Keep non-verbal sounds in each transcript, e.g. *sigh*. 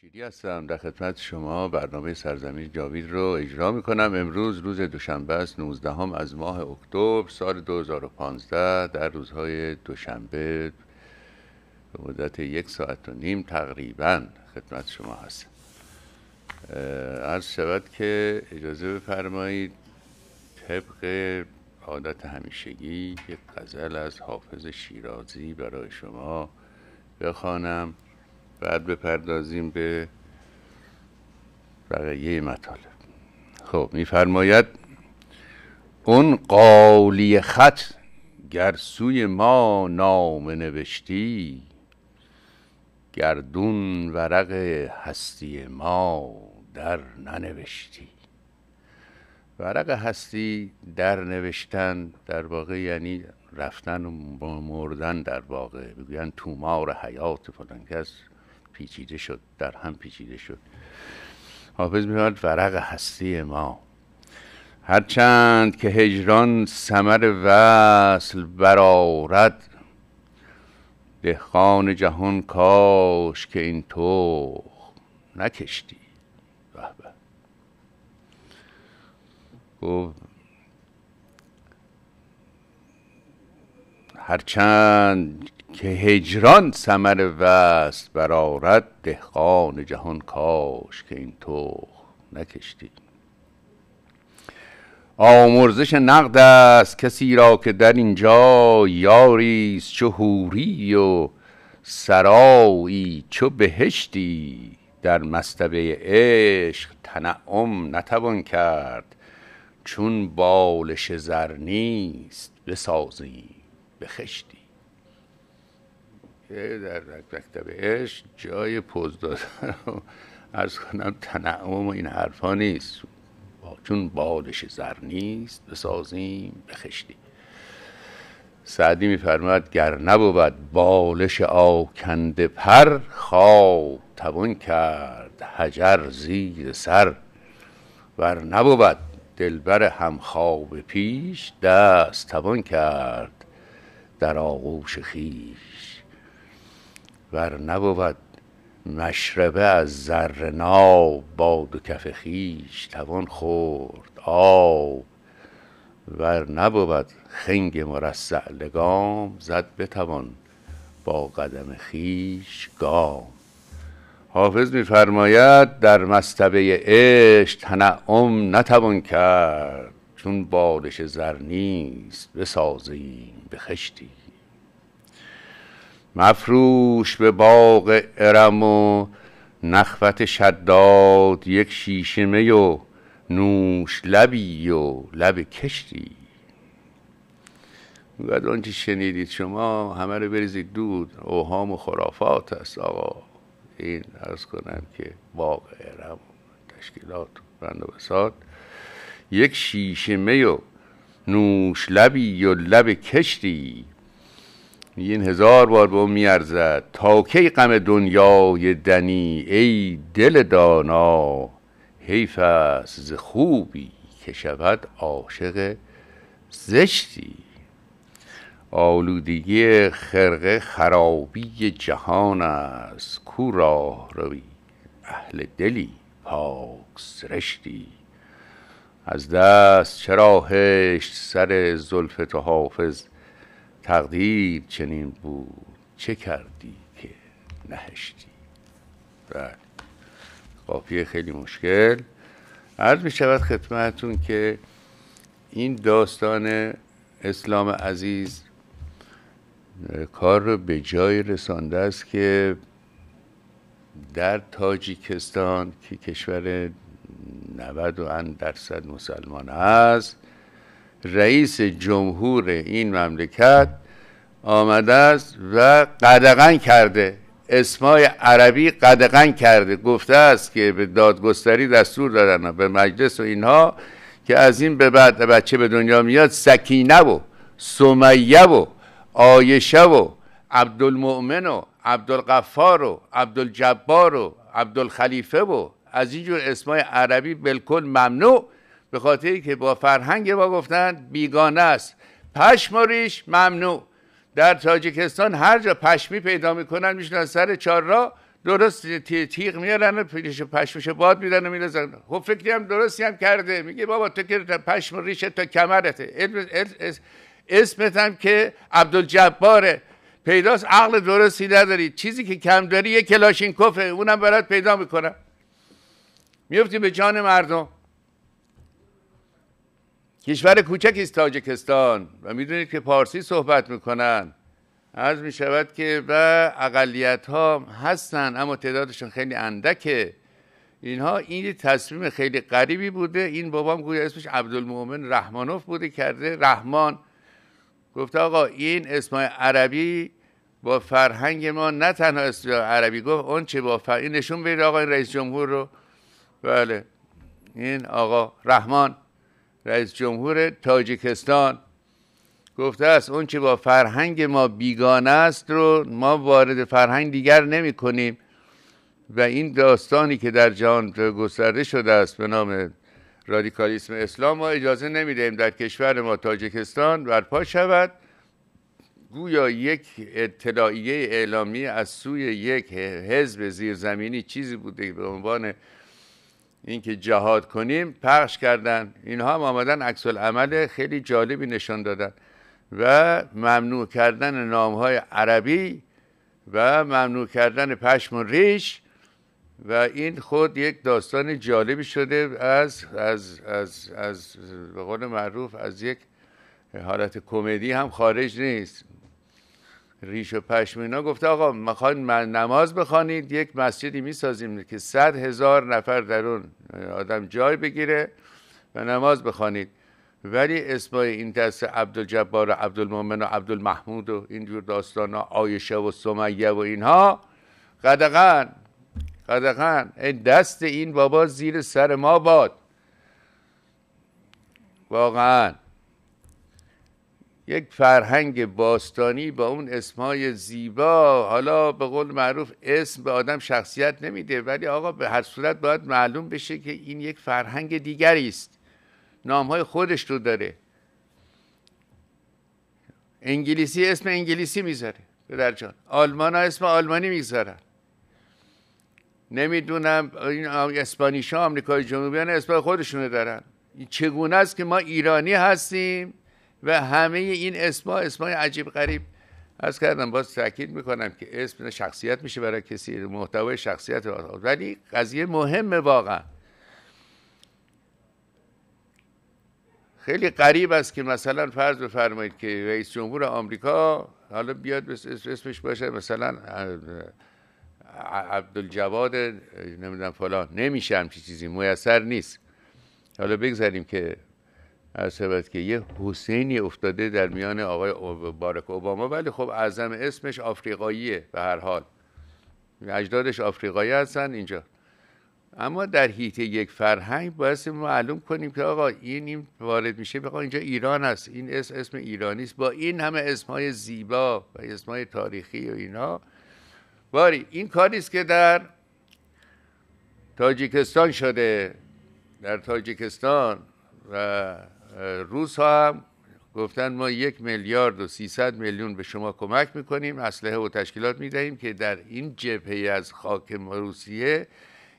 شیری هستم در خدمت شما برنامه سرزمین جاوید رو اجرا می کنم امروز روز دوشنبه است 19 هم از ماه اکتبر سال 2015 در روزهای دوشنبه به مدت یک ساعت و نیم تقریبا خدمت شما هست عرض شود که اجازه بفرمایید طبق عادت همیشگی یک غزل از حافظ شیرازی برای شما بخوانم بعد بپردازیم به بقیه مطالب خب میفرماید اون قالی خط گر سوی ما نام نوشتی گردون ورق هستی ما در ننوشتی ورق هستی در نوشتن در واقع یعنی رفتن و مردن در واقع بگویند تومار حیات فلان کس پیچیده شد در هم پیچیده شد حافظ میاد ورق هستی ما هرچند که هجران سمر وصل برارد دهخان جهان کاش که این تو نکشتی به خب، هر هرچند که هجران ثمر وست برارد دهقان جهان کاش که این تخم نکشتی آمرزش نقد است کسی را که در اینجا یاریست چو حوری و سرایی چو بهشتی در مستبه عشق تنعم نتوان کرد چون بالش زر نیست بسازیم بخشتی در مکتب عشق جای پوز دادن ارز کنم تنعم این حرفا نیست چون بالش زر نیست بسازیم بخشتی سعدی میفرماد گر نبود بالش آکنده پر خواب توان کرد حجر زیر سر ور نبود دلبر هم خواب پیش دست توان کرد در آغوش خیش ور نبود مشربه از ناب با دو کف خیش توان خورد آب ور نبود خنگ مرصع لگام زد بتوان با قدم خیش گام حافظ میفرماید در مستبه عشق تنعم نتوان کرد چون بادش زر نیست بسازیم به خشتی مفروش به باغ ارم و نخوت شداد یک شیشه و نوش لبی و لب کشتی اون آنچه شنیدید شما همه رو بریزید دود اوهام و خرافات است آقا این ارز کنم که باغ ارم و تشکیلات و یک شیشه و نوش لبی و لب کشتی میگین هزار بار به با اون میارزد تا کی غم دنیای دنی ای دل دانا حیف است ز خوبی که شود عاشق زشتی آلودگی خرقه خرابی جهان است کو راه روی اهل دلی پاک سرشتی از دست چرا هشت سر زلف تو حافظ تقدیر چنین بود چه کردی که نهشتی بله قافیه خیلی مشکل عرض می شود خدمتتون که این داستان اسلام عزیز کار رو به جای رسانده است که در تاجیکستان که کشور 90 درصد مسلمان است، رئیس جمهور این مملکت آمده است و قدغن کرده اسمای عربی قدغن کرده گفته است که به دادگستری دستور دادن به مجلس و اینها که از این به بعد بچه به دنیا میاد سکینه و سمیه و آیشه و عبدالمؤمن و عبدالقفار و عبدالجبار و عبدالخلیفه و از اینجور اسمای عربی بالکل ممنوع به خاطر که با فرهنگ ما گفتن بیگانه است پشم ممنوع در تاجیکستان هر جا پشمی پیدا میکنن میشنن سر چار را درست تیغ میارن و پیش پشمش باد میدن و میرزن خب فکری هم درستی هم کرده میگه بابا تو که پشم ریشه تا کمرته اسمت هم که عبدالجباره پیداست عقل درستی نداری چیزی که کم داری یه کلاشینکوفه اونم برات پیدا میکنم میفتیم به جان مردم کشور کوچکی است تاجکستان و میدونید که پارسی صحبت میکنن عرض میشود که و اقلیت ها هستن اما تعدادشون خیلی اندکه اینها این تصمیم خیلی غریبی بوده این بابام گویا اسمش عبدالمومن رحمانوف بوده کرده رحمان گفته آقا این اسم عربی با فرهنگ ما نه تنها اسم عربی گفت اون چه با فرهنگ نشون بده آقا این رئیس جمهور رو بله این آقا رحمان رئیس جمهور تاجیکستان گفته است اون با فرهنگ ما بیگانه است رو ما وارد فرهنگ دیگر نمی کنیم و این داستانی که در جهان گسترده شده است به نام رادیکالیسم اسلام ما اجازه نمی دهیم در کشور ما تاجیکستان برپا شود گویا یک اطلاعیه اعلامی از سوی یک حزب زیرزمینی چیزی بوده به عنوان اینکه جهاد کنیم پخش کردن اینها هم آمدن عکس خیلی جالبی نشان دادن و ممنوع کردن نام های عربی و ممنوع کردن پشم و ریش و این خود یک داستان جالبی شده از از از از به قول معروف از یک حالت کمدی هم خارج نیست ریش و پشم آقا گفته آقا میخواین نماز بخوانید یک مسجدی میسازیم که صد هزار نفر در اون آدم جای بگیره و نماز بخوانید ولی اسمای این دست عبدالجبار و عبدالمومن و عبدالمحمود و اینجور داستان ها آیشه و سمیه و اینها قدقن قدقن این دست این بابا زیر سر ما باد واقعا یک فرهنگ باستانی با اون اسمای زیبا حالا به قول معروف اسم به آدم شخصیت نمیده ولی آقا به هر صورت باید معلوم بشه که این یک فرهنگ دیگری است نامهای خودش رو داره انگلیسی اسم انگلیسی میذاره پدر جان آلمان ها اسم آلمانی میذارن نمیدونم این اسپانیش ها آمریکای جنوبی ها اسم خودشونه دارن چگونه است که ما ایرانی هستیم و همه این اسما اسمای عجیب غریب از کردم باز تاکید میکنم که اسم شخصیت میشه برای کسی محتوای شخصیت ولی قضیه مهمه واقعا خیلی غریب است که مثلا فرض بفرمایید که رئیس جمهور آمریکا حالا بیاد اسمش باشه مثلا عبدالجواد نمیدونم فلان نمیشه همچی چیزی میسر نیست حالا بگذاریم که از شود که یه حسینی افتاده در میان آقای بارک اوباما ولی خب اعظم اسمش آفریقاییه به هر حال اجدادش آفریقایی هستن اینجا اما در هیت یک فرهنگ باید معلوم کنیم که آقا این, این وارد میشه بقا اینجا ایران هست این اسم اسم ایرانی است با این همه اسمهای زیبا و اسمهای تاریخی و اینا باری این کاری است که در تاجیکستان شده در تاجیکستان و روس ها هم گفتن ما یک میلیارد و 300 میلیون به شما کمک میکنیم اسلحه و تشکیلات میدهیم که در این جبهه از خاک روسیه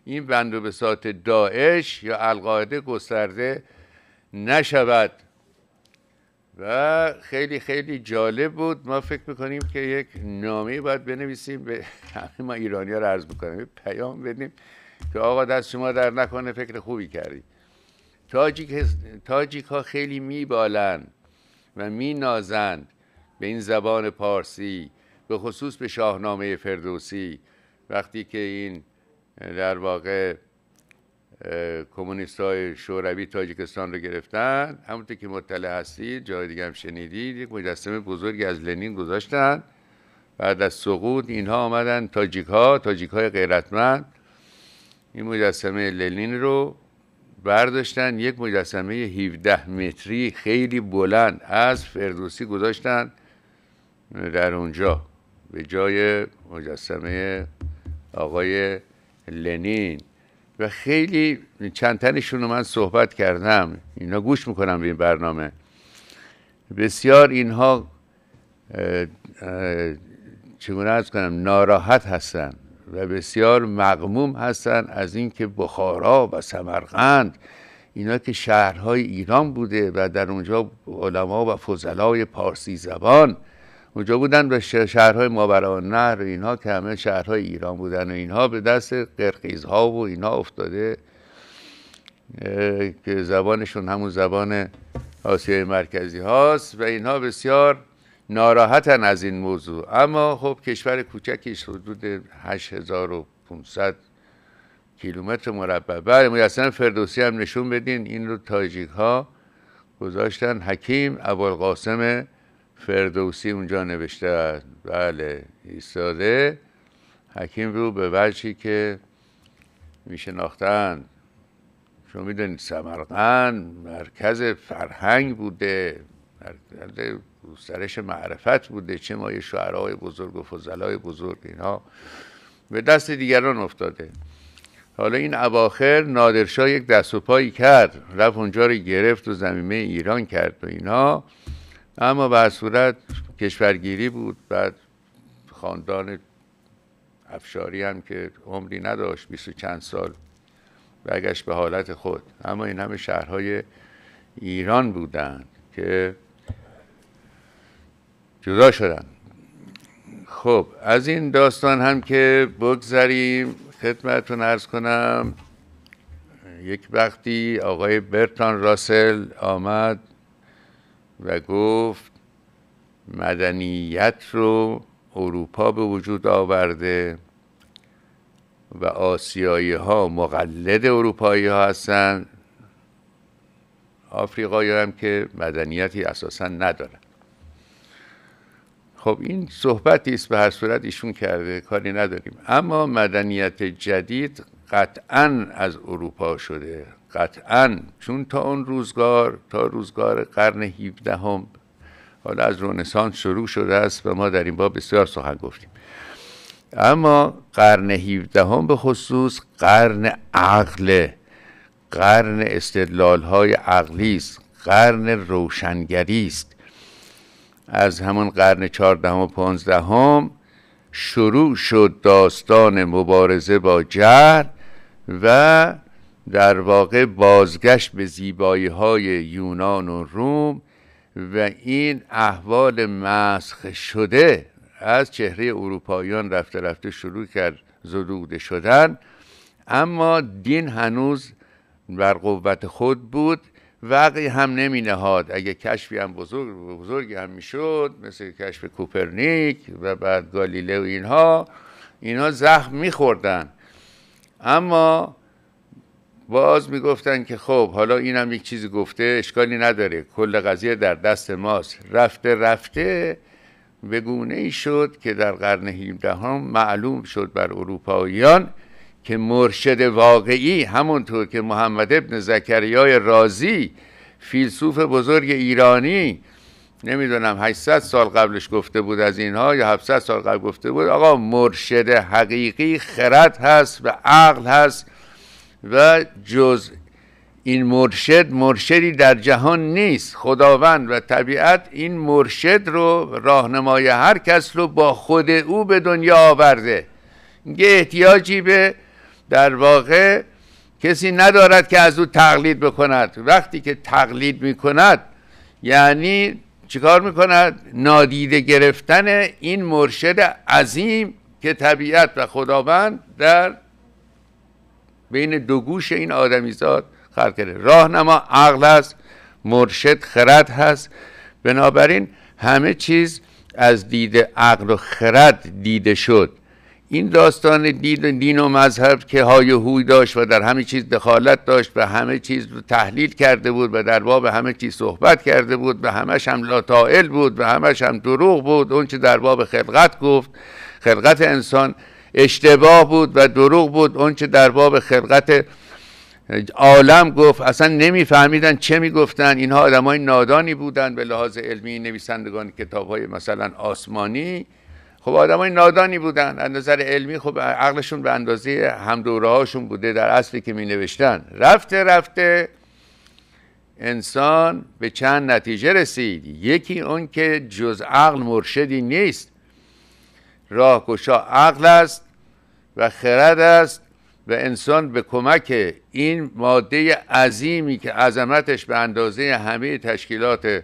این بند و بساط داعش یا القاعده گسترده نشود و خیلی خیلی جالب بود ما فکر میکنیم که یک نامه باید بنویسیم به همه ما ایرانی ها رو عرض بکنیم پیام بدیم که آقا دست شما در نکنه فکر خوبی کردیم تاجیک, ها خیلی میبالند و مینازند به این زبان پارسی به خصوص به شاهنامه فردوسی وقتی که این در واقع کمونیست های شوروی تاجیکستان رو گرفتن همونطور که مطلع هستید جای دیگه هم شنیدید یک مجسمه بزرگی از لنین گذاشتن بعد از سقوط اینها آمدن تاجیک ها تاجیک های غیرتمند این مجسمه لنین رو برداشتن یک مجسمه 17 متری خیلی بلند از فردوسی گذاشتن در اونجا به جای مجسمه آقای لنین و خیلی چند تنشون رو من صحبت کردم اینا گوش میکنم به این برنامه بسیار اینها چگونه از کنم ناراحت هستن و بسیار مغموم هستند از اینکه بخارا و سمرقند اینا که شهرهای ایران بوده و در اونجا علما و فضلای پارسی زبان اونجا بودن و شهرهای ماورا نهر و اینها که همه شهرهای ایران بودن و اینها به دست قرقیزها و اینها افتاده که زبانشون همون زبان آسیای مرکزی هاست و اینها بسیار ناراحتن از این موضوع اما خب کشور کوچکیش حدود 8500 کیلومتر مربع بله اصلا فردوسی هم نشون بدین این رو تاجیک ها گذاشتن حکیم ابوالقاسم فردوسی اونجا نوشته بله ایستاده حکیم رو به وجهی که میشناختند شما میدونید سمرقند مرکز فرهنگ بوده مرکز گسترش معرفت بوده چه مای شعرهای بزرگ و فضلای بزرگ اینها به دست دیگران افتاده حالا این اواخر نادرشاه یک دست و پایی کرد رفت اونجا رو گرفت و زمینه ایران کرد و اینها اما به صورت کشورگیری بود بعد خاندان افشاری هم که عمری نداشت بیست چند سال برگشت به حالت خود اما این همه شهرهای ایران بودند که جدا شدن خب از این داستان هم که بگذریم خدمتون ارز کنم یک وقتی آقای برتان راسل آمد و گفت مدنیت رو اروپا به وجود آورده و آسیایی ها مقلد اروپایی ها هستند آفریقایی هم که مدنیتی اساسا ندارن خب این صحبتی است به هر صورت ایشون کرده کاری نداریم اما مدنیت جدید قطعا از اروپا شده قطعا چون تا اون روزگار تا روزگار قرن 17 هم حالا از رونسانس شروع شده است و ما در این باب بسیار سخن گفتیم اما قرن 17 هم به خصوص قرن عقل قرن استدلال های عقلی است قرن روشنگری است از همان قرن چهاردهم و پانزدهم شروع شد داستان مبارزه با جهل و در واقع بازگشت به زیبایی های یونان و روم و این احوال مسخ شده از چهره اروپاییان رفته رفته شروع کرد زدوده شدن اما دین هنوز بر قوت خود بود وقعی هم نمی نهاد اگه کشفی هم بزرگ بزرگی هم میشد مثل کشف کوپرنیک و بعد گالیله و اینها اینها زخم خوردن اما باز گفتن که خب حالا این هم یک چیزی گفته اشکالی نداره کل قضیه در دست ماست رفته رفته به گونه ای شد که در قرن 17 هم معلوم شد بر اروپاییان که مرشد واقعی همونطور که محمد ابن زکریای رازی فیلسوف بزرگ ایرانی نمیدونم 800 سال قبلش گفته بود از اینها یا 700 سال قبل گفته بود آقا مرشد حقیقی خرد هست و عقل هست و جز این مرشد مرشدی در جهان نیست خداوند و طبیعت این مرشد رو راهنمای هر کس رو با خود او به دنیا آورده یه احتیاجی به در واقع کسی ندارد که از او تقلید بکند وقتی که تقلید میکند یعنی چیکار میکند نادیده گرفتن این مرشد عظیم که طبیعت و خداوند در بین دو گوش این آدمیزاد خلق کرده راهنما عقل است مرشد خرد هست بنابراین همه چیز از دید عقل و خرد دیده شد این داستان دید دین و مذهب که های هوی داشت و در همه چیز دخالت داشت و همه چیز رو تحلیل کرده بود و در باب همه چیز صحبت کرده بود و همش هم لاطائل بود و همش هم دروغ بود اون چه در باب خلقت گفت خلقت انسان اشتباه بود و دروغ بود اون چه در باب خلقت عالم گفت اصلا نمیفهمیدن چه میگفتن اینها آدمای نادانی بودن به لحاظ علمی نویسندگان کتاب های مثلا آسمانی خب آدمای نادانی بودن از نظر علمی خب عقلشون به اندازه هم هاشون بوده در اصلی که می نوشتن رفته رفته انسان به چند نتیجه رسید یکی اون که جز عقل مرشدی نیست راهگشا عقل است و خرد است و انسان به کمک این ماده عظیمی که عظمتش به اندازه همه تشکیلات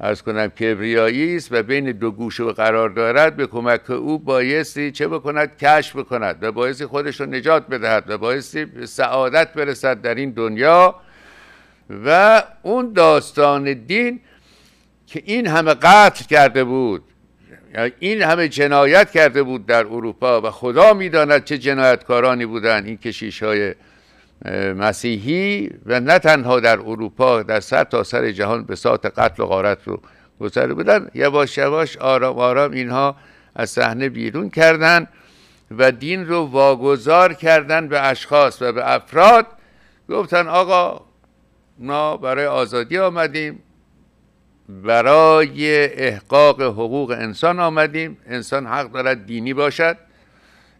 از کنم کبریایی است و بین دو گوشه قرار دارد به کمک او بایستی چه بکند کشف بکند و بایستی خودش رو نجات بدهد و بایستی سعادت برسد در این دنیا و اون داستان دین که این همه قتل کرده بود یعنی این همه جنایت کرده بود در اروپا و خدا میداند چه جنایتکارانی بودند این کشیش های مسیحی و نه تنها در اروپا در سر تا سر جهان به سات قتل و غارت رو گذر بودن یواش یواش آرام آرام اینها از صحنه بیرون کردن و دین رو واگذار کردن به اشخاص و به افراد گفتن آقا ما برای آزادی آمدیم برای احقاق حقوق انسان آمدیم انسان حق دارد دینی باشد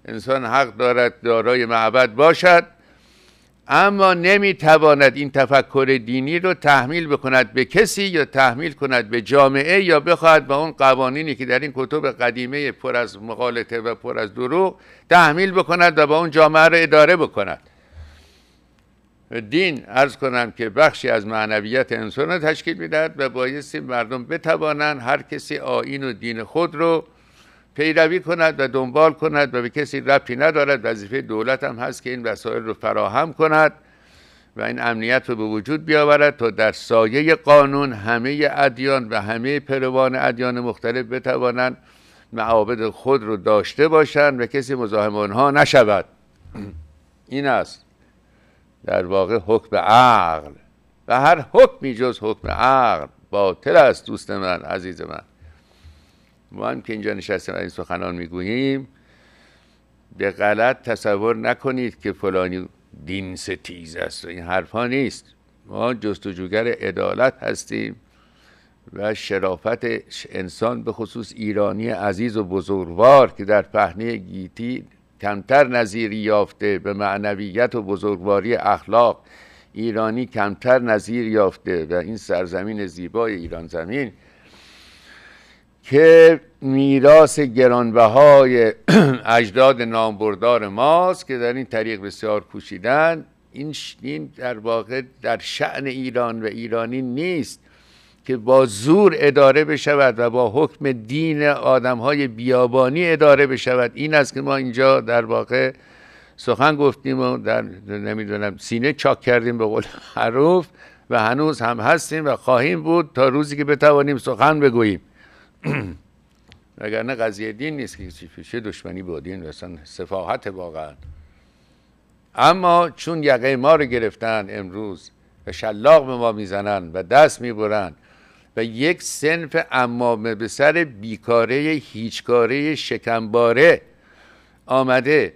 انسان حق دارد دارای معبد باشد اما نمیتواند این تفکر دینی رو تحمیل بکند به کسی یا تحمیل کند به جامعه یا بخواهد به اون قوانینی که در این کتب قدیمه پر از مغالطه و پر از دروغ تحمیل بکند و با اون جامعه رو اداره بکند دین ارز کنم که بخشی از معنویت انسان رو تشکیل میدهد و بایستی مردم بتوانند هر کسی آین و دین خود رو پیروی کند و دنبال کند و به کسی ربطی ندارد وظیفه دولت هم هست که این وسایل رو فراهم کند و این امنیت رو به وجود بیاورد تا در سایه قانون همه ادیان و همه پروان ادیان مختلف بتوانند معابد خود رو داشته باشند و کسی مزاحم آنها نشود این است در واقع حکم عقل و هر حکمی جز حکم عقل باطل است دوست من عزیز من ما هم که اینجا نشستیم این سخنان میگوییم به غلط تصور نکنید که فلانی دین ستیز است این حرفها نیست ما جستجوگر عدالت هستیم و شرافت انسان به خصوص ایرانی عزیز و بزرگوار که در پهنه گیتی کمتر نظیری یافته به معنویت و بزرگواری اخلاق ایرانی کمتر نظیر یافته و این سرزمین زیبای ایران زمین که میراث گرانبهای *clears throat* اجداد نامبردار ماست که در این طریق بسیار کوشیدن این این در واقع در شعن ایران و ایرانی نیست که با زور اداره بشود و با حکم دین آدم های بیابانی اداره بشود این است که ما اینجا در واقع سخن گفتیم و در نمیدونم سینه چاک کردیم به قول حروف و هنوز هم هستیم و خواهیم بود تا روزی که بتوانیم سخن بگوییم *clears throat* نه قضیه دین نیست که چه دشمنی با دین اصلا سفاحت واقعا اما چون یقه ما رو گرفتن امروز و شلاق به ما میزنن و دست میبرن و یک سنف امامه به سر بیکاره هیچکاره شکنباره آمده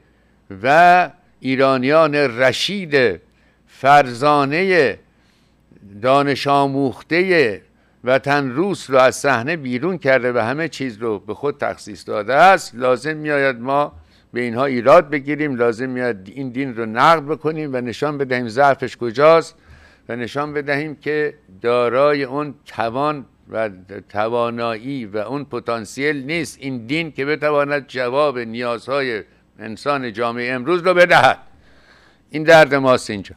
و ایرانیان رشید فرزانه دانش آموخته وطن روس رو از صحنه بیرون کرده و همه چیز رو به خود تخصیص داده است لازم میآید ما به اینها ایراد بگیریم لازم میاد این دین رو نقد بکنیم و نشان بدهیم ضعفش کجاست و نشان بدهیم که دارای اون توان و توانایی و اون پتانسیل نیست این دین که بتواند جواب نیازهای انسان جامعه امروز رو بدهد این درد ماست اینجا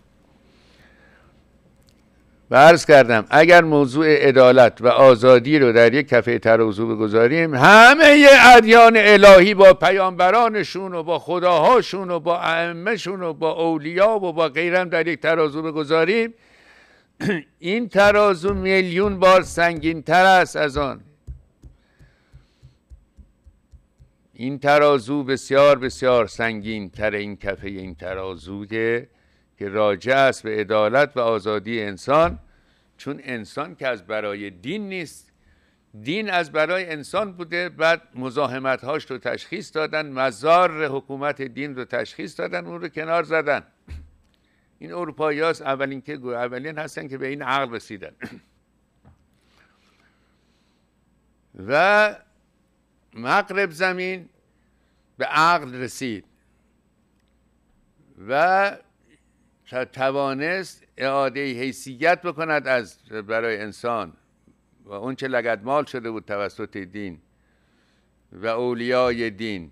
و عرض کردم اگر موضوع عدالت و آزادی رو در یک کفه ترازو بگذاریم همه ادیان الهی با پیامبرانشون و با خداهاشون و با ائمهشون و با اولیا و با غیرم در یک ترازو بگذاریم این ترازو میلیون بار سنگین تر است از آن این ترازو بسیار بسیار سنگین تر این کفه این ترازو که که راجع است به عدالت و آزادی انسان چون انسان که از برای دین نیست دین از برای انسان بوده بعد مزاحمت هاش رو تشخیص دادن مزار حکومت دین رو تشخیص دادن اون رو کنار زدن این اروپایی هاست اولین که اولین هستن که به این عقل رسیدن و مغرب زمین به عقل رسید و توانست اعاده حیثیت بکند از برای انسان و اون چه لگدمال شده بود توسط دین و اولیای دین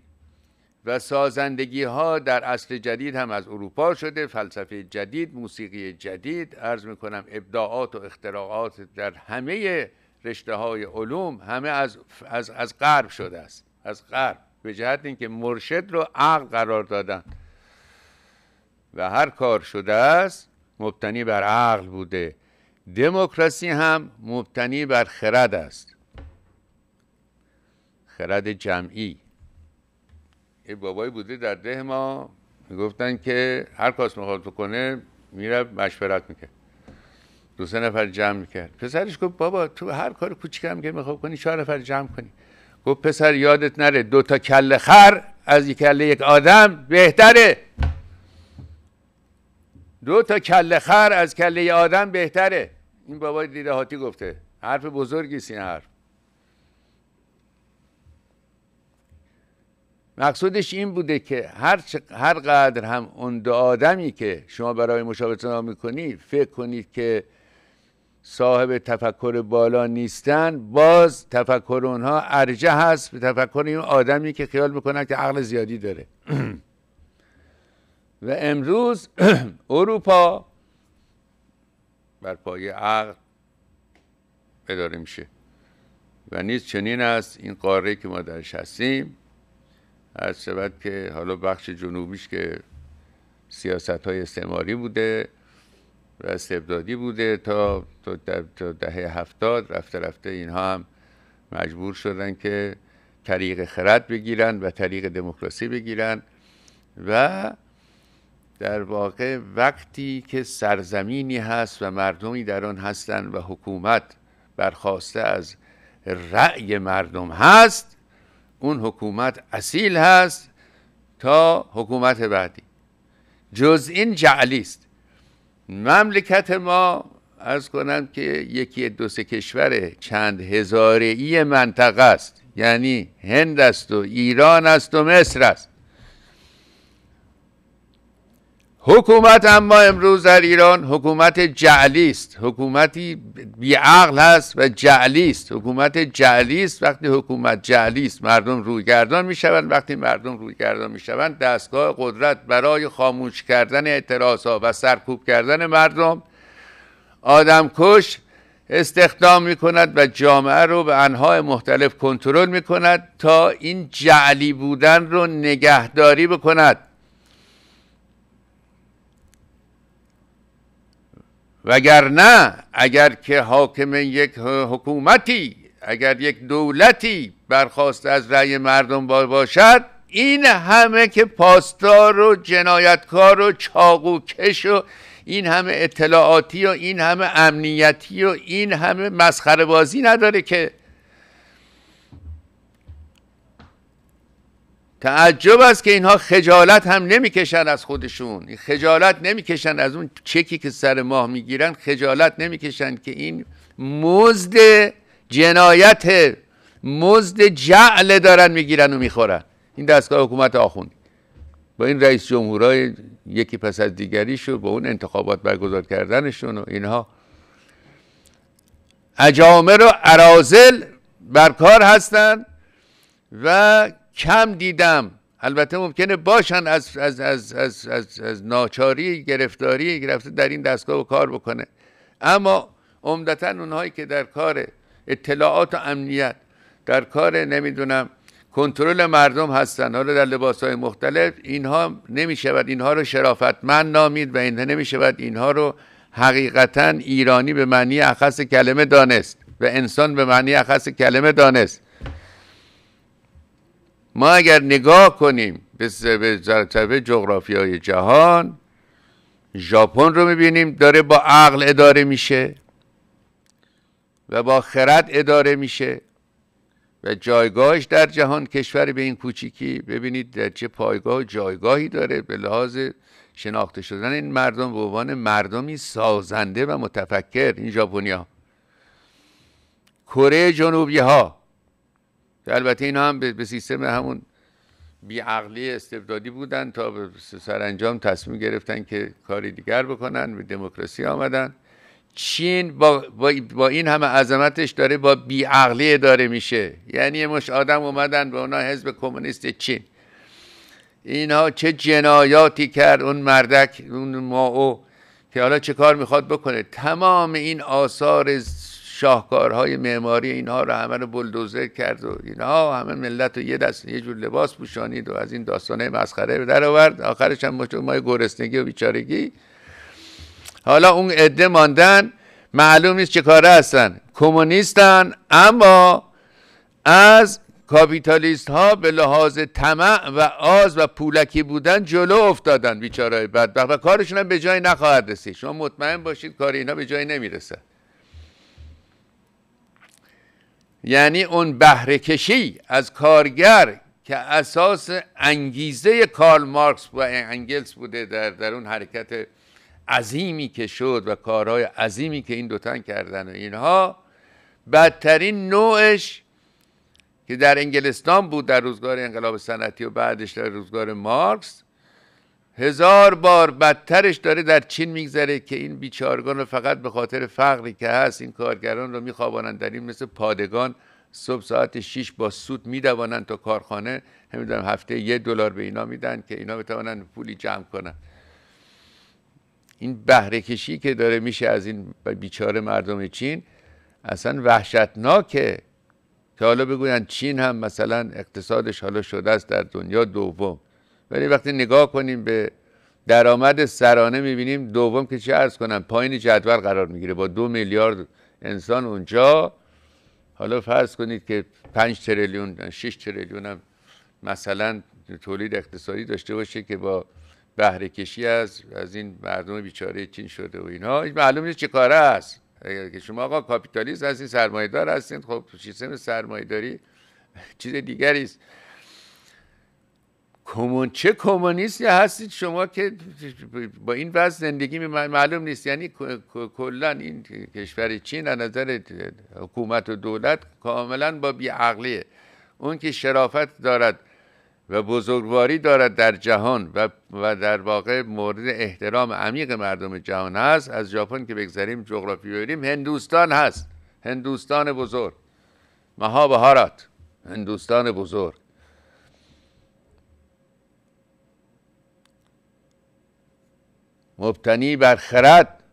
و سازندگی ها در اصل جدید هم از اروپا شده فلسفه جدید موسیقی جدید ارز میکنم ابداعات و اختراعات در همه رشته های علوم همه از, از, از غرب شده است از غرب به جهت اینکه مرشد رو عقل قرار دادن و هر کار شده است مبتنی بر عقل بوده دموکراسی هم مبتنی بر خرد است خرد جمعی یه بابایی بوده در ده ما میگفتن که هر کاس میخواد بکنه میره مشورت میکرد دو سه نفر جمع میکرد پسرش گفت بابا تو هر کار کوچیکم که میخواد کنی چهار نفر جمع کنی گفت پسر یادت نره دو تا کله خر از یک کله یک آدم بهتره دو تا کله خر از کله آدم بهتره این بابای هاتی گفته حرف بزرگی است این حرف مقصودش این بوده که هر, هر قدر هم اون دو آدمی که شما برای مشابهت نام میکنید فکر کنید که صاحب تفکر بالا نیستن باز تفکر اونها ارجه هست به تفکر این آدمی که خیال میکنن که عقل زیادی داره *clears throat* و امروز *clears throat* اروپا بر پایه عقل اداره میشه و نیز چنین است این قاره که ما درش هستیم از شود که حالا بخش جنوبیش که سیاست های استعماری بوده و استبدادی بوده تا تا دهه هفتاد رفته رفته اینها هم مجبور شدن که طریق خرد بگیرن و طریق دموکراسی بگیرن و در واقع وقتی که سرزمینی هست و مردمی در آن هستند و حکومت برخواسته از رأی مردم هست اون حکومت اصیل هست تا حکومت بعدی جز این جعلی است مملکت ما از کنم که یکی دو سه کشور چند هزاره ای منطقه است یعنی هند است و ایران است و مصر است حکومت اما امروز در ایران حکومت جعلی است حکومتی بیعقل هست و جعلی است حکومت جعلی است وقتی حکومت جعلی است مردم رویگردان میشوند وقتی مردم رویگردان میشوند دستگاه قدرت برای خاموش کردن اعتراض ها و سرکوب کردن مردم آدم کش استخدام می کند و جامعه رو به انهای مختلف کنترل می کند تا این جعلی بودن رو نگهداری بکند وگرنه اگر که حاکم یک حکومتی اگر یک دولتی برخواست از رأی مردم باشد این همه که پاسدار و جنایتکار و چاقوکش و این همه اطلاعاتی و این همه امنیتی و این همه مسخره بازی نداره که تعجب است که اینها خجالت هم نمیکشن از خودشون خجالت نمیکشن از اون چکی که سر ماه میگیرن خجالت نمیکشن که این مزد جنایت مزد جعل دارن میگیرن و میخورن این دستگاه حکومت آخوند با این رئیس جمهورای یکی پس از دیگری شد با اون انتخابات برگزار کردنشون و اینها اجامه و ارازل بر کار هستند و کم دیدم البته ممکنه باشن از, از, از, از, ناچاری گرفتاری گرفته در این دستگاه و کار بکنه اما عمدتا اونهایی که در کار اطلاعات و امنیت در کار نمیدونم کنترل مردم هستن حالا در لباس های مختلف اینها نمیشود اینها رو شرافتمند نامید و اینها نمیشود اینها رو حقیقتا ایرانی به معنی اخص کلمه دانست و انسان به معنی اخص کلمه دانست ما اگر نگاه کنیم به طرف جغرافی های جهان ژاپن رو میبینیم داره با عقل اداره میشه و با خرد اداره میشه و جایگاهش در جهان کشور به این کوچیکی ببینید در چه پایگاه و جایگاهی داره به لحاظ شناخته شدن این مردم به عنوان مردمی سازنده و متفکر این ژاپنیا کره جنوبی ها البته اینا هم به سیستم همون بیعقلی استبدادی بودن تا به سرانجام تصمیم گرفتن که کاری دیگر بکنن به دموکراسی آمدن چین با, با, این همه عظمتش داره با بیعقلی داره میشه یعنی مش آدم اومدن به اونا حزب کمونیست چین اینها چه جنایاتی کرد اون مردک اون ما او که حالا چه کار میخواد بکنه تمام این آثار شاهکارهای معماری اینها رو همه رو بلدوزر کرد و اینها همه ملت رو یه دست یه جور لباس پوشانید و از این داستانه مسخره به در آورد آخرش هم مای گرسنگی و بیچارگی حالا اون عده ماندن معلوم نیست چه کاره هستن کمونیستن اما از کاپیتالیست ها به لحاظ طمع و آز و پولکی بودن جلو افتادن بیچارهای بدبخت و کارشون هم به جایی نخواهد رسید شما مطمئن باشید کار اینا به جایی نمیرسه یعنی اون بهره کشی از کارگر که اساس انگیزه کارل مارکس و انگلس بوده در, در اون حرکت عظیمی که شد و کارهای عظیمی که این دوتن کردن و اینها بدترین نوعش که در انگلستان بود در روزگار انقلاب صنعتی و بعدش در روزگار مارکس هزار بار بدترش داره در چین میگذره که این بیچارگان فقط به خاطر فقری که هست این کارگران رو میخوابانند در این مثل پادگان صبح ساعت 6 با سود میدوانند تا کارخانه نمیدونم هفته یه دلار به اینا میدن که اینا بتوانند پولی جمع کنن این بهره کشی که داره میشه از این بیچاره مردم چین اصلا وحشتناکه که حالا بگویند چین هم مثلا اقتصادش حالا شده است در دنیا دوم ولی وقتی نگاه کنیم به درآمد سرانه میبینیم دوم که چه ارز کنم پایین جدول قرار میگیره با دو میلیارد انسان اونجا حالا فرض کنید که پنج تریلیون 6 تریلیون هم مثلا تولید اقتصادی داشته باشه که با بهره کشی از از این مردم بیچاره چین شده و اینا معلوم نیست چه کاره است اگر که شما آقا کاپیتالیست هستین سرمایه‌دار هستین خب سیستم داری چیز دیگری است کمون چه کمونیستی هستید شما که با این وضع زندگی معلوم نیست یعنی کلا این کشور چین از نظر حکومت و دولت کاملا با بیعقلیه اون که شرافت دارد و بزرگواری دارد در جهان و, و در واقع مورد احترام عمیق مردم جهان هست از ژاپن که بگذریم جغرافی بریم هندوستان هست هندوستان بزرگ مها بهارات هندوستان بزرگ مبتنی بر خرد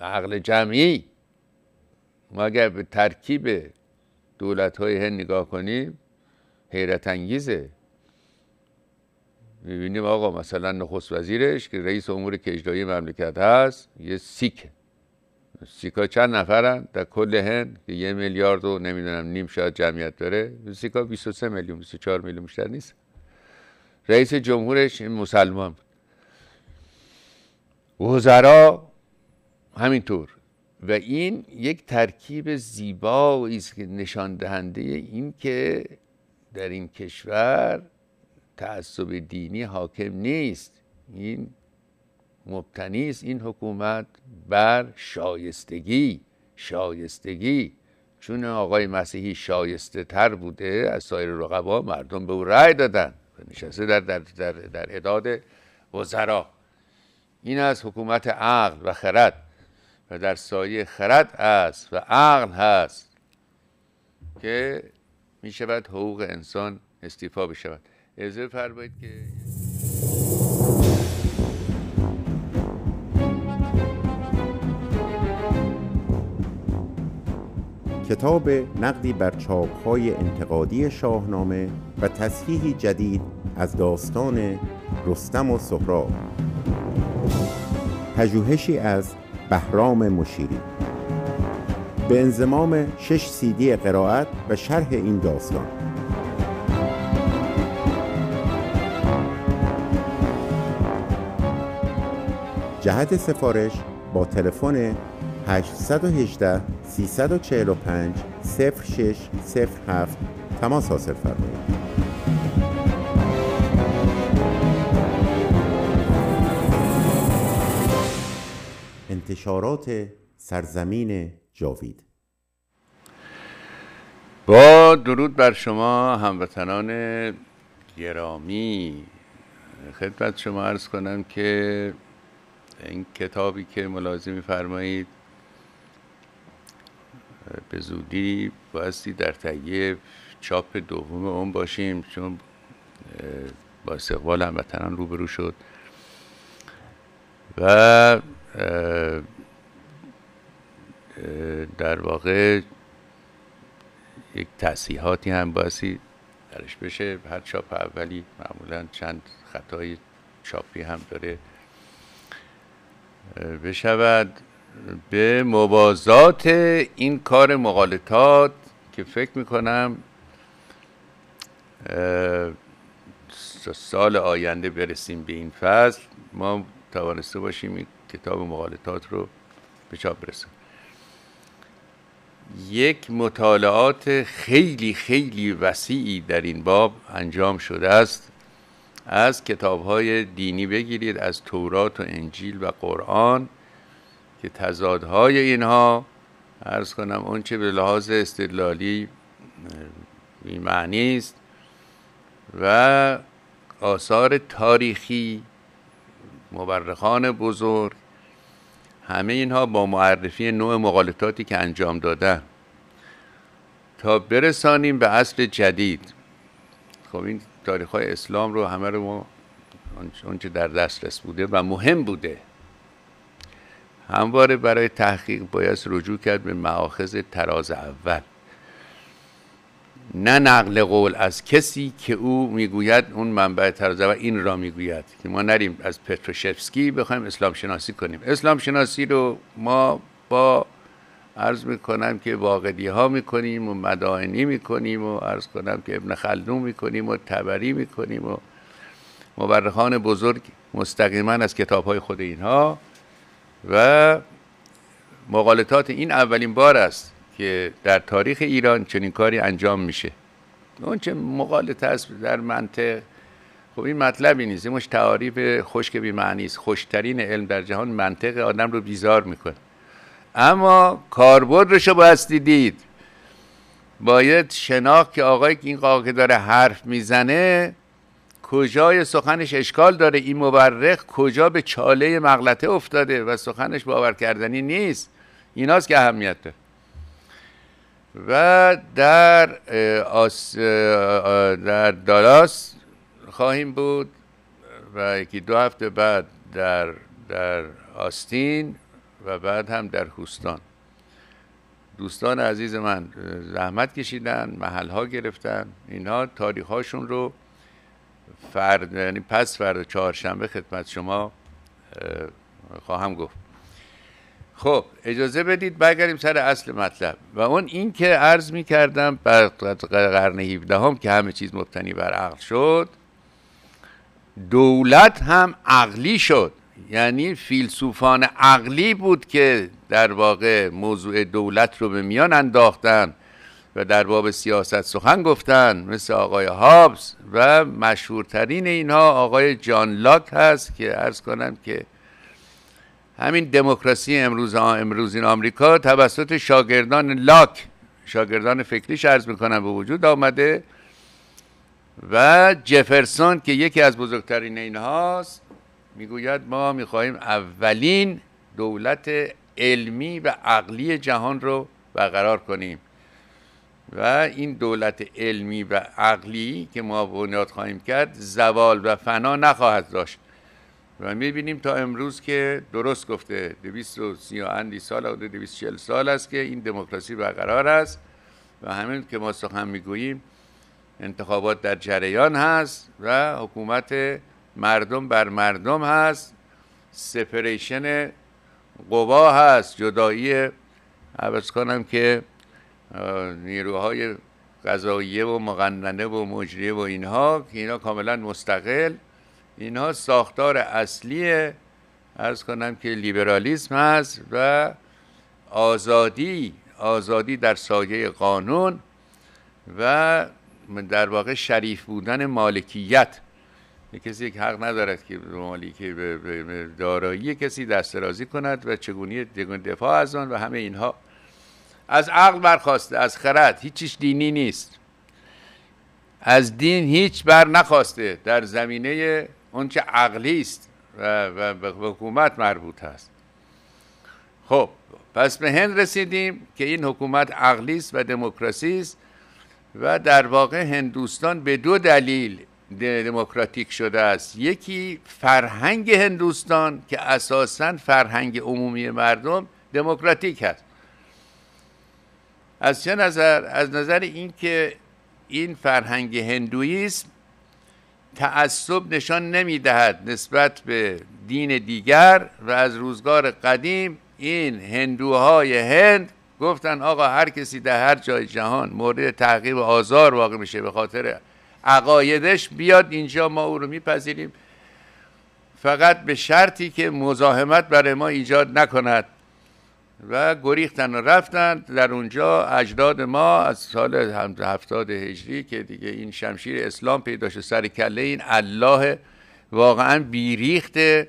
و عقل جمعی ما اگر به ترکیب دولت های هند نگاه کنیم حیرت انگیزه میبینیم آقا مثلا نخست وزیرش که رئیس امور کشدایی مملکت هست یه سیک سیکا چند نفرن در کل هند که یه میلیارد و نمیدونم نیم شاید جمعیت داره سیکا 23 میلیون 24 میلیون بیشتر نیست رئیس جمهورش این مسلمان وزرا همینطور و این یک ترکیب زیبا است که نشان دهنده این که در این کشور تعصب دینی حاکم نیست این مبتنی است این حکومت بر شایستگی شایستگی چون آقای مسیحی شایسته تر بوده از سایر رقبا مردم به او رأی دادن نشسته در در در, در اداد وزرا این از حکومت عقل و خرد و در سایه خرد است و عقل هست که می شود حقوق انسان استیفا بشود اعزه فرمایید که کتاب نقدی بر چاپهای انتقادی شاهنامه و تصحیحی جدید از داستان رستم و سهراب پژوهشی از بهرام مشیری به انزمام شش سیدی قرائت و شرح این داستان جهت سفارش با تلفن 818 345 07 تماس حاصل فرمایید. انتشارات سرزمین جاوید با درود بر شما هموطنان گرامی خدمت شما عرض کنم که این کتابی که ملاحظه میفرمایید به زودی بایستی در تهیه چاپ دوم اون باشیم چون با استقبال هموطنان روبرو شد و در واقع یک تصحیحاتی هم باسی درش بشه هر چاپ اولی معمولا چند خطای چاپی هم داره بشود به موازات این کار مغالطات که فکر میکنم سال آینده برسیم به این فصل ما توانسته باشیم کتاب مقالطات رو به چاپ برسن یک مطالعات خیلی خیلی وسیعی در این باب انجام شده است از کتاب های دینی بگیرید از تورات و انجیل و قرآن که تضادهای اینها ارز کنم اون چه به لحاظ استدلالی معنی است و آثار تاریخی مبرخان بزرگ همه اینها با معرفی نوع مقالطاتی که انجام دادن تا برسانیم به اصل جدید خب این تاریخ های اسلام رو همه رو ما آنچه در دسترس بوده و مهم بوده همواره برای تحقیق باید رجوع کرد به معاخذ تراز اول نه نقل قول از کسی که او میگوید اون منبع تر و این را میگوید که ما نریم از پتروشفسکی بخوایم اسلام شناسی کنیم اسلام شناسی رو ما با عرض میکنم که واقعی ها میکنیم و مدائنی میکنیم و عرض کنم که ابن خلدون میکنیم و تبری میکنیم و مبرخان بزرگ مستقیما از کتاب های خود اینها و مقالطات این اولین بار است که در تاریخ ایران چنین کاری انجام میشه اون چه مقالط است در منطق خب این مطلبی نیست مش تعاریف خشک بی معنی است خوشترین علم در جهان منطق آدم رو بیزار میکنه اما کاربرد رو باید دیدید باید شناخت که آقای این قاقه که داره حرف میزنه کجای سخنش اشکال داره این مبرخ کجا به چاله مغلطه افتاده و سخنش باور کردنی نیست ایناست که اهمیت داره و در آس در دالاس خواهیم بود و یکی دو هفته بعد در در آستین و بعد هم در هوستان دوستان عزیز من زحمت کشیدن محل ها گرفتن اینها تاریخ هاشون رو فرد یعنی پس فرد چهارشنبه خدمت شما خواهم گفت خب اجازه بدید برگردیم سر اصل مطلب و اون این که عرض می کردم بر قرن 17 هم که همه چیز مبتنی بر عقل شد دولت هم عقلی شد یعنی فیلسوفان عقلی بود که در واقع موضوع دولت رو به میان انداختن و در باب سیاست سخن گفتن مثل آقای هابز و مشهورترین اینها آقای جان لاک هست که ارز کنم که همین دموکراسی امروز این آمریکا توسط شاگردان لاک شاگردان فکریش عرض میکنم به وجود آمده و جفرسون که یکی از بزرگترین اینهاست میگوید ما میخواهیم اولین دولت علمی و عقلی جهان رو برقرار کنیم و این دولت علمی و عقلی که ما بنیاد خواهیم کرد زوال و فنا نخواهد داشت و بینیم تا امروز که درست گفته و اندی سال و 240 سال است که این دموکراسی برقرار است و همین که ما سخن میگوییم انتخابات در جریان هست و حکومت مردم بر مردم هست سپریشن قوا هست جدایی عوض کنم که نیروهای قضاییه و مقننه و مجریه و اینها که اینا کاملا مستقل اینها ساختار اصلی ارز کنم که لیبرالیسم هست و آزادی آزادی در سایه قانون و در واقع شریف بودن مالکیت کسی یک حق ندارد که که دارایی کسی دسترازی کند و چگونی دفاع از آن و همه اینها از عقل برخواسته از خرد هیچیش دینی نیست از دین هیچ بر نخواسته در زمینه اونچه عقلی است و به حکومت مربوط است خب پس به هند رسیدیم که این حکومت عقلی است و دموکراسی است و در واقع هندوستان به دو دلیل دموکراتیک شده است یکی فرهنگ هندوستان که اساسا فرهنگ عمومی مردم دموکراتیک است از چه نظر از نظر اینکه این فرهنگ هندویسم تعصب نشان نمیدهد نسبت به دین دیگر و از روزگار قدیم این هندوهای هند گفتن آقا هر کسی در هر جای جهان مورد تعقیب و آزار واقع میشه به خاطر عقایدش بیاد اینجا ما او رو میپذیریم فقط به شرطی که مزاحمت برای ما ایجاد نکند و گریختن و رفتن در اونجا اجداد ما از سال هفتاد هجری که دیگه این شمشیر اسلام پیدا شد سر کله این الله واقعا بیریخته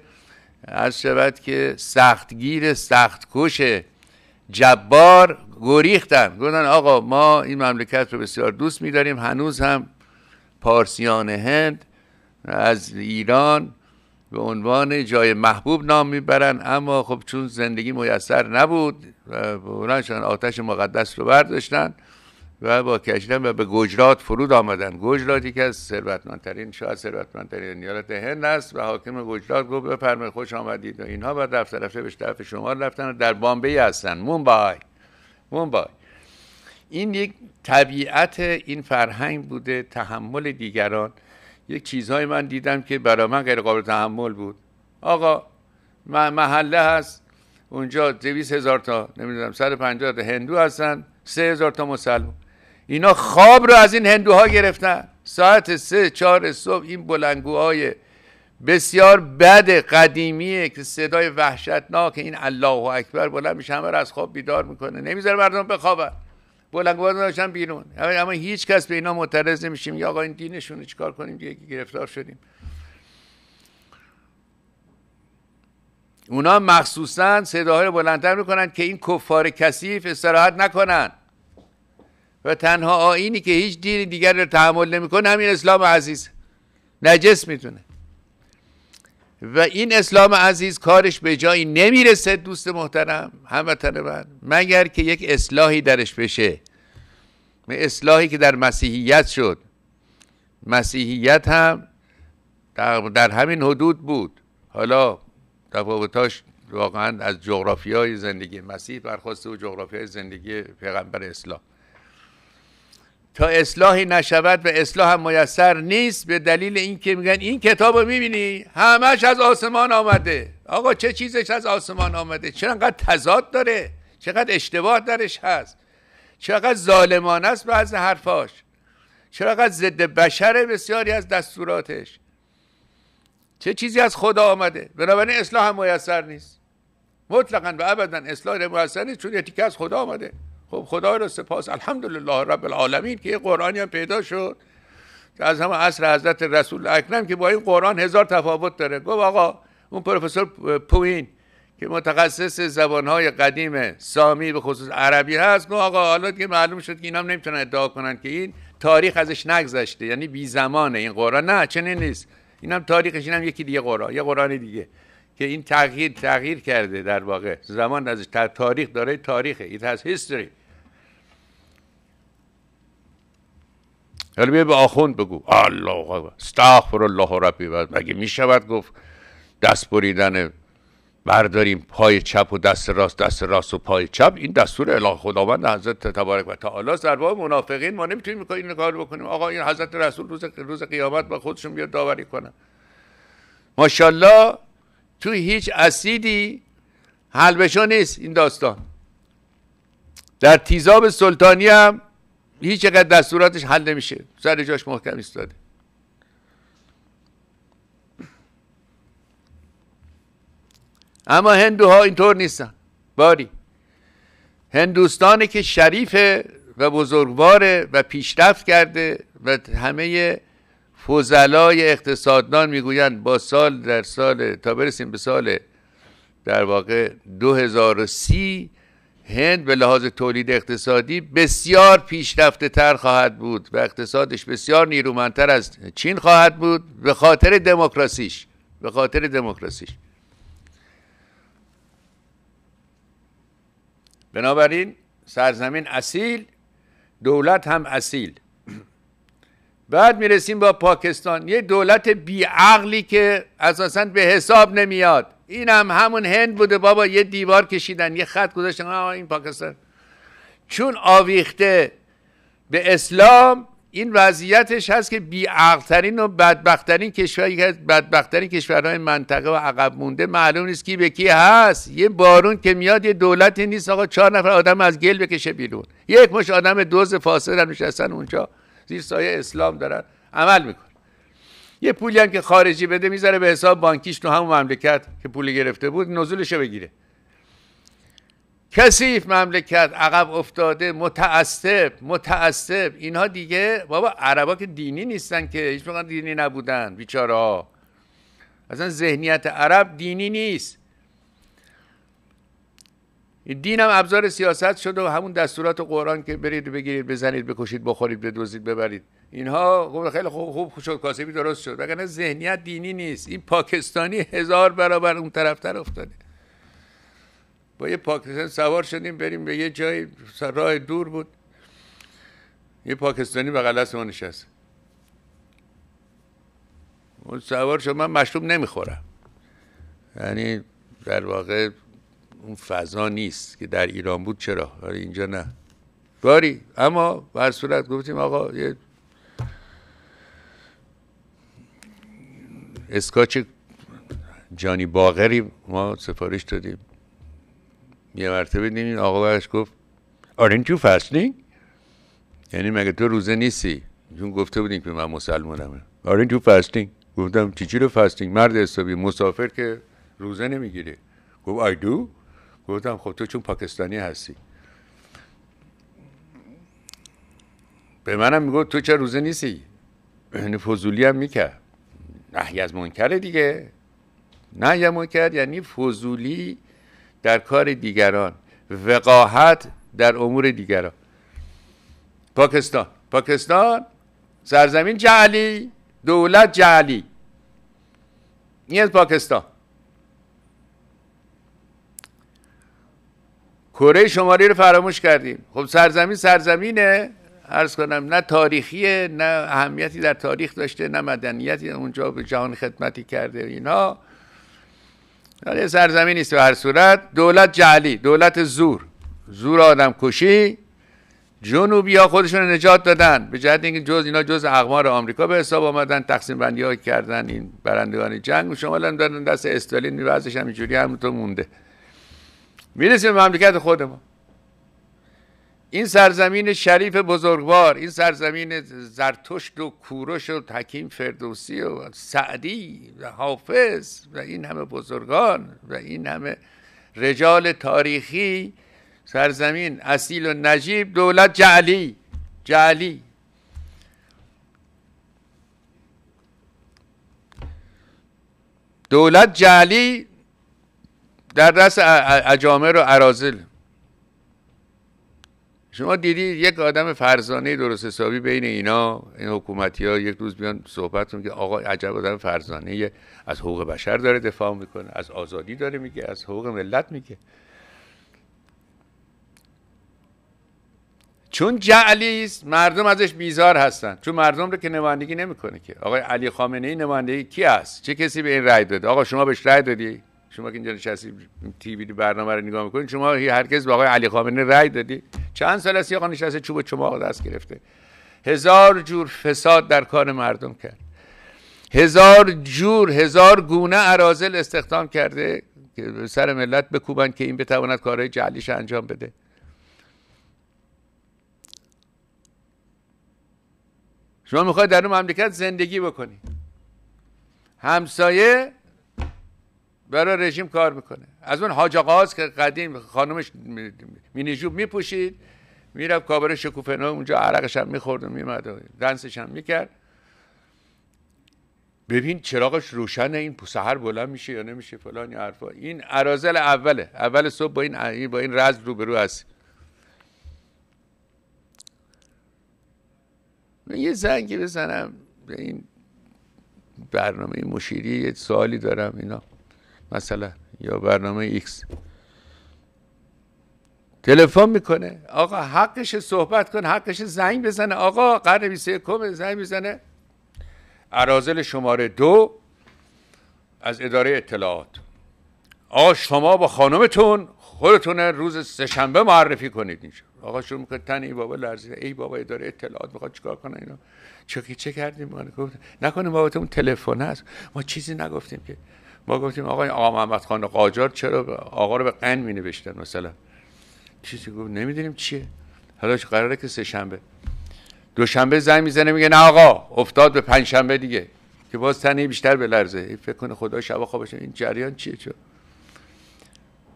از شود که سختگیر سختکش جبار گریختن گفتن آقا ما این مملکت رو بسیار دوست میداریم هنوز هم پارسیان هند از ایران به عنوان جای محبوب نام میبرن اما خب چون زندگی میسر نبود و آتش مقدس رو برداشتن و با کشیدن و به گجرات فرود آمدن گجراتی که از ثروتمندترین شاید ثروتمندترین نیارت هند است و حاکم گجرات گفت بفرمایید خوش آمدید و اینها بعد رفت رفته به طرف شما رفتن و در بامبی هستن مونبای مونبای این یک طبیعت این فرهنگ بوده تحمل دیگران یک چیزهای من دیدم که برای من غیر قابل تحمل بود آقا محله هست اونجا دویست هزار تا نمیدونم سر پنجاه تا هندو هستن سه هزار تا مسلمان اینا خواب رو از این هندوها گرفتن ساعت سه چهار صبح این بلنگوهای بسیار بد قدیمیه که صدای وحشتناک این الله اکبر بلند میشه همه رو از خواب بیدار میکنه نمیذاره مردم بخوابن بلنگوار داشتن بیرون اما هیچ کس به اینا معترض نمیشیم یا آقا این چکار چیکار کنیم دیگه گرفتار شدیم اونا مخصوصا صداهای بلندتر میکنن که این کفار کثیف استراحت نکنن و تنها آینی که هیچ دین دیگر رو تحمل نمیکنه همین اسلام عزیز نجس میتونه و این اسلام عزیز کارش به جایی نمیرسه دوست محترم هموطن من مگر که یک اصلاحی درش بشه اصلاحی که در مسیحیت شد مسیحیت هم در همین حدود بود حالا تفاوتاش واقعا از جغرافی های زندگی مسیح برخواسته و جغرافی زندگی پیغمبر اسلام تا اصلاحی نشود و اصلاح هم میسر نیست به دلیل اینکه میگن این کتاب رو میبینی همش از آسمان آمده آقا چه چیزش از آسمان آمده چرا انقدر تضاد داره چقدر اشتباه درش هست چقدر ظالمانه است بعض حرفاش چقدر ضد بشره بسیاری از دستوراتش چه چیزی از خدا آمده بنابراین اصلاح هم میسر نیست مطلقا و ابدا اصلاح میسر نیست چون یه از خدا آمده خب خدا رو سپاس الحمدلله رب العالمین که یه قرآنی هم پیدا شد که از همه عصر حضرت رسول اکرم که با این قرآن هزار تفاوت داره گفت آقا اون پروفسور پوین که متخصص زبانهای قدیم سامی به خصوص عربی هست گفت آقا حالا که معلوم شد که این هم نمیتونن ادعا کنن که این تاریخ ازش نگذشته یعنی بی زمانه این قرآن نه چنین نیست هم تاریخش اینم یکی دیگه قرآن یه قرآن دیگه که این تغییر تغییر کرده در واقع زمان از تاریخ داره تاریخه این از هیستوری حالا به آخوند بگو الله استغفر الله ربی مگه میشود گفت دست بریدن برداریم پای چپ و دست راست دست راست و پای چپ این دستور اله خداوند حضرت تبارک و تعالی در واقع منافقین ما نمیتونیم این کار بکنیم آقا این حضرت رسول روز روز قیامت با خودشون بیاد داوری کنه. ماشاءالله توی هیچ اسیدی بشو نیست این داستان در تیزاب سلطانی هم هیچ چقدر دستوراتش حل نمیشه سر جاش محکم ایستاده اما هندوها اینطور نیستن باری هندوستانی که شریفه و بزرگواره و پیشرفت کرده و همه فوزلای اقتصاددان میگویند با سال در سال تا برسیم به سال در واقع 2030 هند به لحاظ تولید اقتصادی بسیار پیشرفته تر خواهد بود و اقتصادش بسیار نیرومندتر از چین خواهد بود به خاطر دموکراسیش به خاطر دموکراسیش بنابراین سرزمین اصیل دولت هم اصیل بعد میرسیم با پاکستان یه دولت بیعقلی که اساسا به حساب نمیاد این هم همون هند بوده بابا یه دیوار کشیدن یه خط گذاشتن این پاکستان چون آویخته به اسلام این وضعیتش هست که بیعقلترین و بدبختترین کشوری که بدبختترین کشورهای منطقه و عقب مونده معلوم نیست کی به کی هست یه بارون که میاد یه دولتی نیست آقا چهار نفر آدم از گل بکشه بیرون یک مش آدم دوز فاصله هم نشستن اونجا زیر سایه اسلام دارن عمل میکنه یه پولی هم که خارجی بده میذاره به حساب بانکیش تو همون مملکت که پول گرفته بود نزولش بگیره کسیف مملکت عقب افتاده متعصب متعصب اینها دیگه بابا عربا که دینی نیستن که هیچ دینی نبودن بیچاره ها اصلا ذهنیت عرب دینی نیست دین هم ابزار سیاست شد و همون دستورات قرآن که برید بگیرید بزنید بکشید بخورید بدوزید ببرید اینها خب خیلی خوب خوب شد کاسبی درست شد وگرنه ذهنیت دینی نیست این پاکستانی هزار برابر اون طرفتر افتاده با یه پاکستان سوار شدیم بریم به یه جای راه دور بود یه پاکستانی و دست ما نشست اون سوار شد من مشروب نمیخورم یعنی در واقع اون فضا نیست که در ایران بود چرا اینجا نه باری اما بر صورت گفتیم آقا یه اسکاچ جانی باغری ما سفارش دادیم یه مرتبه این آقا برش گفت آرین تو فسنینگ؟ یعنی مگه تو روزه نیستی چون گفته بودیم که من مسلمانمه آره، آرین تو فستینگ گفتم چی رو فستینگ مرد حسابی مسافر که روزه نمیگیره گفت I دو گفتم خب تو چون پاکستانی هستی به منم میگفت تو چه روزه نیستی فضولی هم میکرد نهی از منکره دیگه نهی از منکر یعنی فضولی در کار دیگران وقاحت در امور دیگران پاکستان پاکستان سرزمین جعلی دولت جعلی این از پاکستان کره شمالی رو فراموش کردیم خب سرزمین سرزمینه ارز کنم نه تاریخیه نه اهمیتی در تاریخ داشته نه مدنیتی اونجا به جهان خدمتی کرده اینا یه سرزمین است به هر صورت دولت جعلی دولت زور زور آدم کشی جنوبی ها خودشون نجات دادن به جهت اینکه جز اینا جز اقمار آمریکا به حساب آمدن تقسیم بندی کردن این برندگان جنگ و شما دادن دست استالین هم اینجوری همونطور مونده میرسیم به مملکت خود ما این سرزمین شریف بزرگوار این سرزمین زرتشت و کوروش و حکیم فردوسی و سعدی و حافظ و این همه بزرگان و این همه رجال تاریخی سرزمین اصیل و نجیب دولت جعلی جعلی دولت جعلی در دست اجامر و عرازل شما دیدید یک آدم فرزانه درست حسابی بین اینا این حکومتی ها یک روز بیان صحبت کنن که آقا عجب آدم فرزانه از حقوق بشر داره دفاع میکنه از آزادی داره میگه از حقوق ملت میگه چون جعلی است مردم ازش بیزار هستن چون مردم رو که نمایندگی نمیکنه که آقای علی خامنه ای کی است چه کسی به این رأی داده آقا شما بهش رای دادی شما که اینجا نشستی تی وی برنامه رو نگاه میکنید شما هرگز به آقای علی خامنه رأی دادی چند سال است آقا نشسته چوب چما دست گرفته هزار جور فساد در کار مردم کرد هزار جور هزار گونه ارازل استخدام کرده که سر ملت بکوبن که این بتواند کارهای جعلیش انجام بده شما میخواید در اون مملکت زندگی بکنی همسایه برای رژیم کار میکنه از اون حاج آقاز که قدیم خانمش مینیجوب میپوشید میرفت شکوفه نو اونجا عرقش هم میخورد و میمد و دنسش هم میکرد ببین چراغش روشنه این سهر بلند میشه یا نمیشه فلان یا حرفا این ارازل اوله اول صبح با این با این رز روبرو هست من یه زنگی بزنم به این برنامه مشیری یه سوالی دارم اینا مثلا یا برنامه ایکس تلفن میکنه آقا حقش صحبت کن حقش زنگ بزنه آقا قرن کم زنگ میزنه عرازل شماره دو از اداره اطلاعات آقا شما با خانمتون خودتون روز سهشنبه معرفی کنید اینجا آقا شروع میکنه تن ای بابا لرزید ای بابا اداره اطلاعات میخواد چیکار کنه اینا چه چه کردیم ما نکنه بابا تلفن هست ما چیزی نگفتیم که ما گفتیم آقای آقا محمد خان قاجار چرا آقا رو به قن می نوشتن مثلا چیزی گفت نمیدونیم چیه حالا قراره که سه شنبه دوشنبه زنگ میزنه میگه نه آقا افتاد به پنجشنبه دیگه که باز تنی بیشتر لرزه فکر کنه خدا شبا خوابش این جریان چیه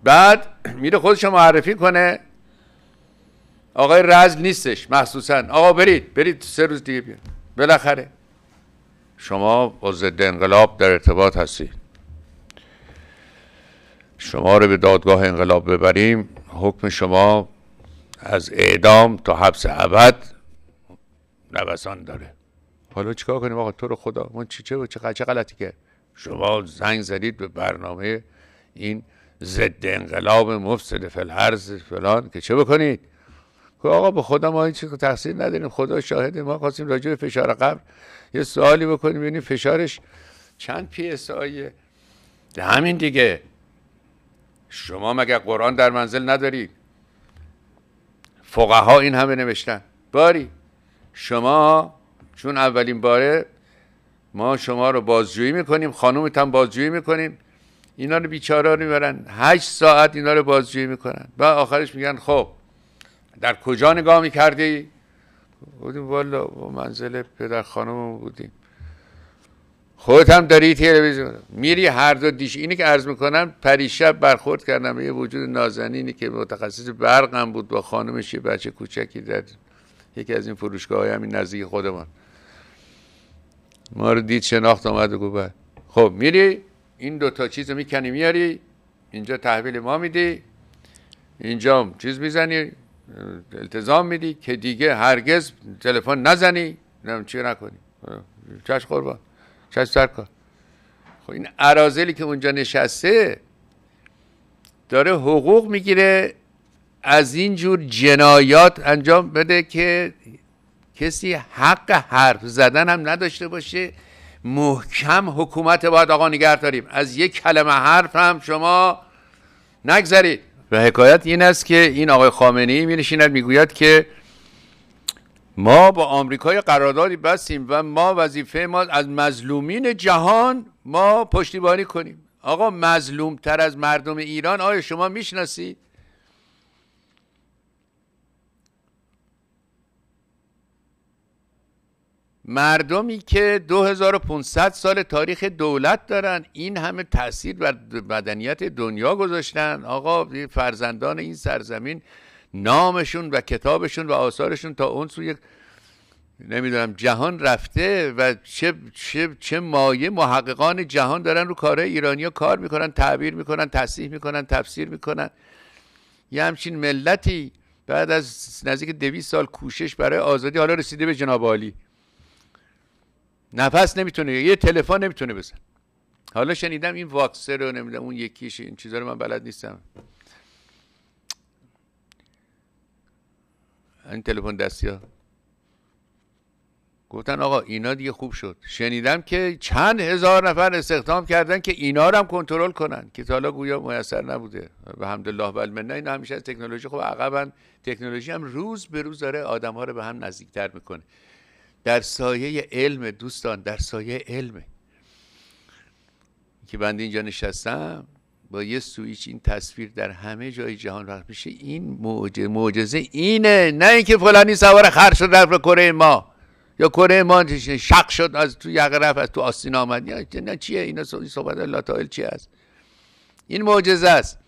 بعد میره خودش معرفی کنه آقای رز نیستش مخصوصا آقا برید برید سه روز دیگه بیاد بالاخره شما با ضد انقلاب در ارتباط هستید شما رو به دادگاه انقلاب ببریم حکم شما از اعدام تا حبس ابد نوسان داره حالا چیکار کنیم آقا تو رو خدا من چی چه چه چه غلطی که شما زنگ زدید به برنامه این ضد انقلاب مفسد فلحرز فلان که چه بکنید که آقا به خدا ما رو تقصیر نداریم خدا شاهد ما خواستیم راجع به فشار قبل یه سوالی بکنیم ببینیم فشارش چند پی اس همین دیگه شما مگه قرآن در منزل ندارید فقها این همه نوشتن باری شما چون اولین باره ما شما رو بازجویی میکنیم خانومتان بازجویی میکنیم اینا رو بیچاره رو میبرن هشت ساعت اینا رو بازجویی میکنن و آخرش میگن خب در کجا نگاه میکردی؟ بودیم والا منزل پدر خانم بودیم خودت هم داری تلویزیون میری هر دو دیش اینی که عرض میکنم پریشب برخورد کردم به یه وجود نازنینی که متخصص برقم بود با خانمش بچه کوچکی در یکی از این فروشگاه های همین نزدیک خودمان ما رو دید شناخت آمد و گفت بله. خب میری این دو تا چیز رو میکنی میاری اینجا تحویل ما میدی اینجا چیز میزنی التزام میدی که دیگه هرگز تلفن نزنی نم چی نکنی چش قربان شاید خب این عرازلی که اونجا نشسته داره حقوق میگیره از این جور جنایات انجام بده که کسی حق حرف زدن هم نداشته باشه محکم حکومت باید آقا نگه داریم از یک کلمه حرف هم شما نگذرید و حکایت این است که این آقای خامنه ای می میگوید که ما با آمریکای قراردادی بستیم و ما وظیفه ما از مظلومین جهان ما پشتیبانی کنیم آقا مظلوم تر از مردم ایران آیا شما میشناسید مردمی که 2500 سال تاریخ دولت دارن این همه تاثیر بر بدنیت دنیا گذاشتن آقا فرزندان این سرزمین نامشون و کتابشون و آثارشون تا اون سوی نمیدونم جهان رفته و چه, چه, چه مایه محققان جهان دارن رو کاره ایرانیا کار میکنن تعبیر میکنن تصحیح میکنن تفسیر میکنن یه همچین ملتی بعد از نزدیک دویست سال کوشش برای آزادی حالا رسیده به جناب عالی نفس نمیتونه یه تلفن نمیتونه بزن حالا شنیدم این واکسر رو نمیدونم اون یکیش این چیزا رو من بلد نیستم این تلفن دستی ها گفتن آقا اینا دیگه خوب شد شنیدم که چند هزار نفر استخدام کردن که اینا رو هم کنترل کنن که تا حالا گویا میسر نبوده و همدلله و المنه اینا همیشه از تکنولوژی خب عقبا تکنولوژی هم روز به روز داره آدم ها رو به هم نزدیکتر میکنه در سایه علم دوستان در سایه علم که بنده اینجا نشستم با یه سویچ این تصویر در همه جای جهان وقت میشه این معجزه معجزه اینه نه اینکه فلانی سوار خر شد رفت کره ما یا کره ما شق شد از تو یقه رفت از تو آستین آمد یا نه چیه اینا صحبت لاتائل چی است این معجزه است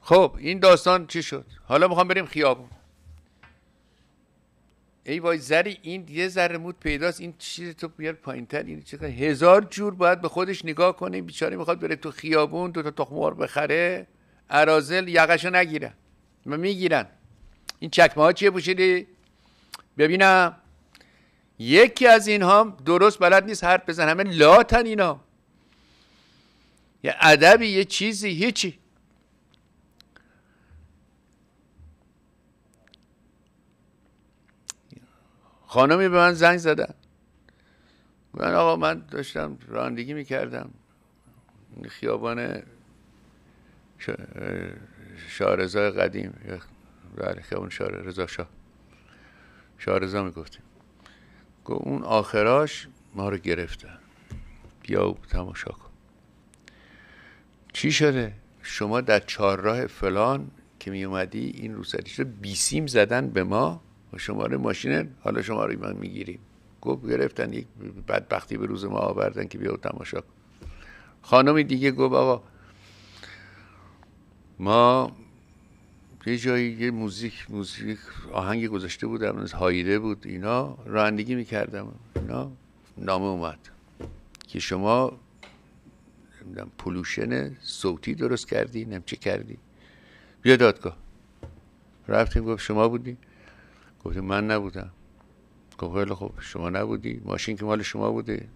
خب این داستان چی شد حالا میخوام بریم خیابون ای وای زری این یه ذره مود پیداست این چیز تو بیار پایینتر این هزار جور باید به خودش نگاه کنه این بیچاره میخواد بره تو خیابون دو تا تخمار بخره ارازل یقشو نگیره و میگیرن این چکمه ها چیه پوشیدی ببینم یکی از اینها درست بلد نیست حرف بزن همه لاتن اینا یه ادبی یه چیزی هیچی خانمی به من زنگ زدن من آقا من داشتم رانندگی میکردم خیابان شارزا قدیم بله خیابان شار شاه شارزا میگفتیم گفت اون آخراش ما رو گرفتن بیا تماشا کن چی شده شما در چهارراه فلان که می اومدی این روسری رو بیسیم زدن به ما شماره ماشین حالا رو من میگیریم گفت گرفتن یک بدبختی به روز ما آوردن که بیا تماشا کن خانم دیگه گفت آقا ما یه جایی یه موزیک موزیک آهنگ گذاشته بودم از هایده بود اینا رانندگی میکردم اینا نامه اومد که شما نمیدونم پلوشن صوتی درست کردی نمچه کردی بیا دادگاه رفتیم گفت شما بودی گفتیم من نبودم گفت خب شما نبودی ماشین که مال شما بوده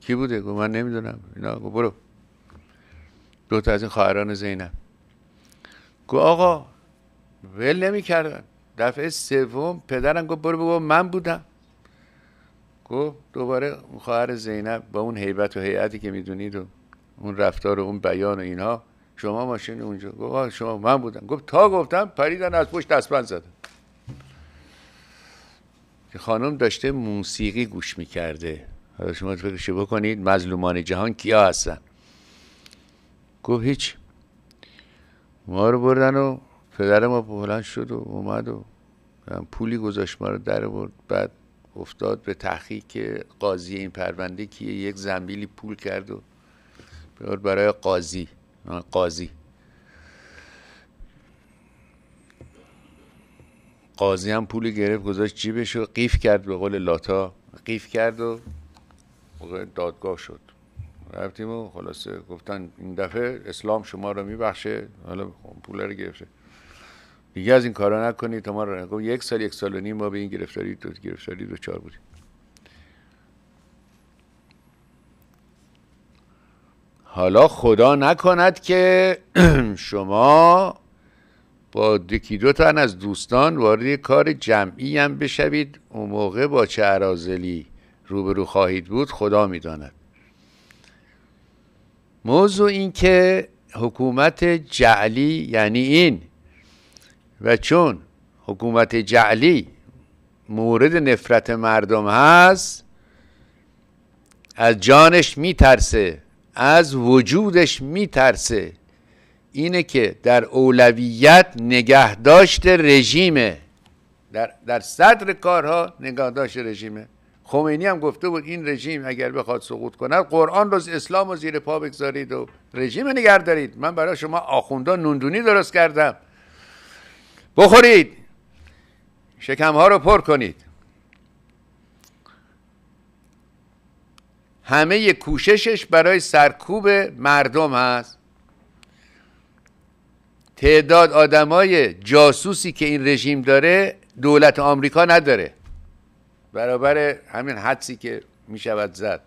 کی بوده گفت من نمیدونم اینا برو دو تا از این خواهران زینب گفت آقا ول نمیکردن دفعه سوم پدرم گفت برو بگو من بودم گفت دوباره خواهر زینب با اون حیبت و هیئتی که میدونید و اون رفتار و اون بیان و اینها شما ماشین اونجا گفت شما من بودم گفت تا گفتم پریدن از پشت دستبند زد که خانم داشته موسیقی گوش میکرده حالا شما فکرش بکنید مظلومان جهان کیا هستن گفت هیچ ما رو بردن و پدر ما بلند شد و اومد و پولی گذاشت ما رو در برد بعد افتاد به تحقیق قاضی این پرونده که یک زنبیلی پول کرد و برای قاضی قاضی قاضی هم پول گرفت گذاشت جیبش و قیف کرد به قول لاتا قیف کرد و دادگاه شد رفتیم و خلاصه گفتن این دفعه اسلام شما رو میبخشه حالا خب پول رو گرفته دیگه از این کارا نکنید تا ما رو یک سال یک سال و نیم ما به این گرفتاری دو گرفتاری دو چار بودیم حالا خدا نکند که *clears throat* شما با دکی دو تن از دوستان وارد کار جمعی هم بشوید اون موقع با چه عرازلی روبرو خواهید بود خدا میداند موضوع این که حکومت جعلی یعنی این و چون حکومت جعلی مورد نفرت مردم هست از جانش میترسه از وجودش میترسه اینه که در اولویت نگهداشت رژیمه در, در صدر کارها نگهداشت رژیمه خمینی هم گفته بود این رژیم اگر بخواد سقوط کند قرآن روز اسلام رو زیر پا بگذارید و رژیم نگه دارید من برای شما آخوندا نوندونی درست کردم بخورید ها رو پر کنید همه کوششش برای سرکوب مردم هست تعداد آدمای جاسوسی که این رژیم داره دولت آمریکا نداره برابر همین حدسی که میشود زد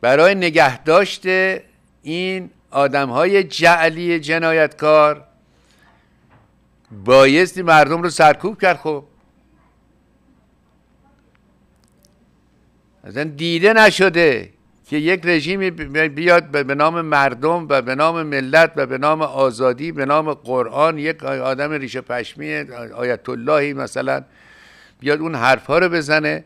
برای نگه داشته این آدم های جعلی جنایتکار بایستی مردم رو سرکوب کرد خب اصلا دیده نشده که یک رژیمی بیاد به نام مردم و به نام ملت و به نام آزادی به نام قرآن یک آدم ریشه پشمی آیت اللهی مثلا بیاد اون حرفها رو بزنه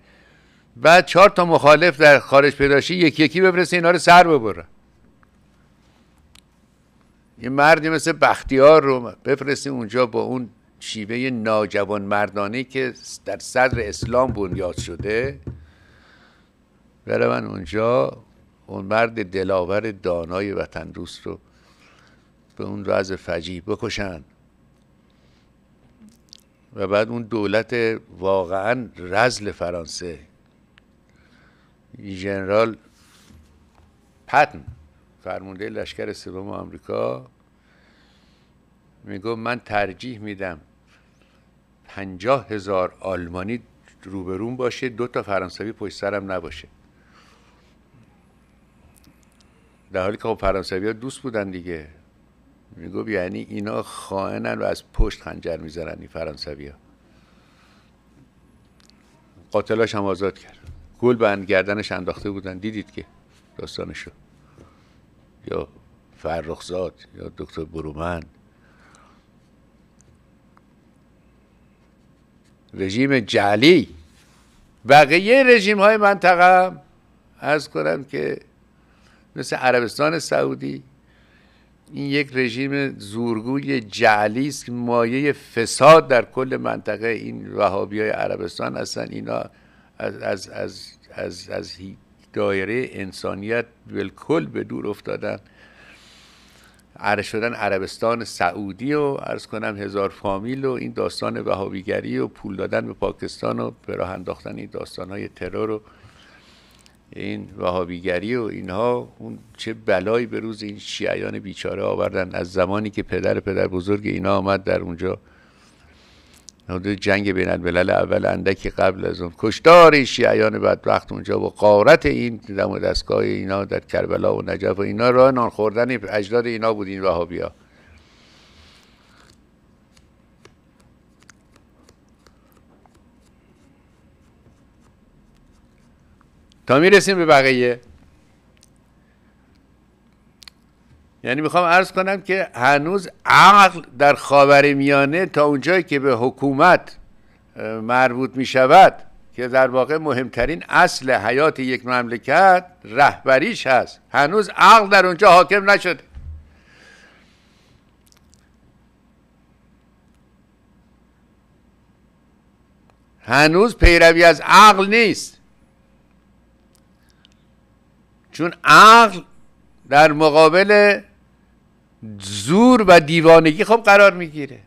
بعد چهار تا مخالف در خارج پیداشی یکی یکی بفرسته اینا رو سر ببره یه مردی مثل بختیار رو بفرستی اونجا با اون شیوه ناجوان مردانی که در صدر اسلام بنیاد شده برون اونجا اون مرد دلاور دانای وطن دوست رو به اون وضع فجیع بکشن و بعد اون دولت واقعا رزل فرانسه ژنرال پتن فرمانده لشکر سوم آمریکا میگو من ترجیح میدم پنجاه هزار آلمانی روبرون باشه دو تا فرانسوی پشت سرم نباشه در حالی که خب فرانسوی ها دوست بودن دیگه میگفت یعنی اینا خائنن و از پشت خنجر میزنن این فرانسوی ها قاتلاش هم آزاد کرد گل بند گردنش انداخته بودن دیدید که داستانشو یا فرخزاد یا دکتر برومن رژیم جعلی بقیه رژیم های منطقه هم از کنم که مثل عربستان سعودی این یک رژیم زورگوی جعلی است که مایه فساد در کل منطقه این وهابی های عربستان هستن اینا از, از, از, از, از دایره انسانیت بالکل به دور افتادن عرش شدن عربستان سعودی و عرض کنم هزار فامیل و این داستان وهابیگری و پول دادن به پاکستان و به راه انداختن این داستان های ترور و این وهابیگری و اینها اون چه بلایی به روز این شیعیان بیچاره آوردن از زمانی که پدر پدر بزرگ اینا آمد در اونجا جنگ بین الملل اول اندکی قبل از اون کشتار شیعیان بدبخت اونجا و قارت این دم دستگاه اینا در کربلا و نجف و اینا راه نان خوردن اجداد اینا بود این ها تا میرسیم به بقیه یعنی میخوام عرض کنم که هنوز عقل در خاور میانه تا اونجایی که به حکومت مربوط میشود که در واقع مهمترین اصل حیات یک مملکت رهبریش هست هنوز عقل در اونجا حاکم نشد هنوز پیروی از عقل نیست چون عقل در مقابل زور و دیوانگی خب قرار میگیره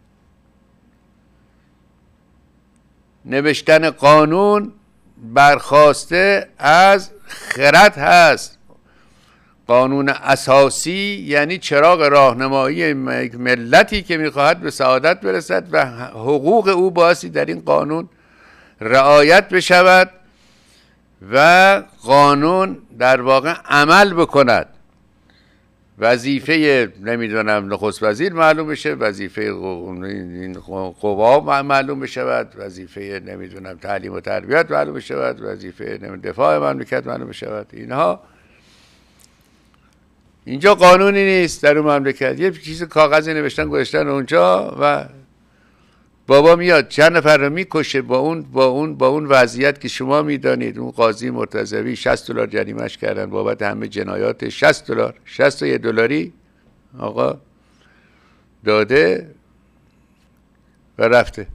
نوشتن قانون برخواسته از خرد هست قانون اساسی یعنی چراغ راهنمایی ملتی که میخواهد به سعادت برسد و حقوق او باسی در این قانون رعایت بشود و قانون در واقع عمل بکند وظیفه نمیدونم نخست وزیر معلوم بشه وظیفه قوا معلوم بشود وظیفه نمیدونم تعلیم و تربیت معلوم بشود وظیفه دفاع مملکت معلوم بشود اینها اینجا قانونی نیست در اون مملکت یه چیز کاغذی نوشتن گذاشتن اونجا و بابا میاد چند نفر رو میکشه با اون با اون با اون وضعیت که شما میدانید اون قاضی مرتضوی 60 دلار جریمش کردن بابت همه جنایات 60 دلار 61 دلاری آقا داده و رفته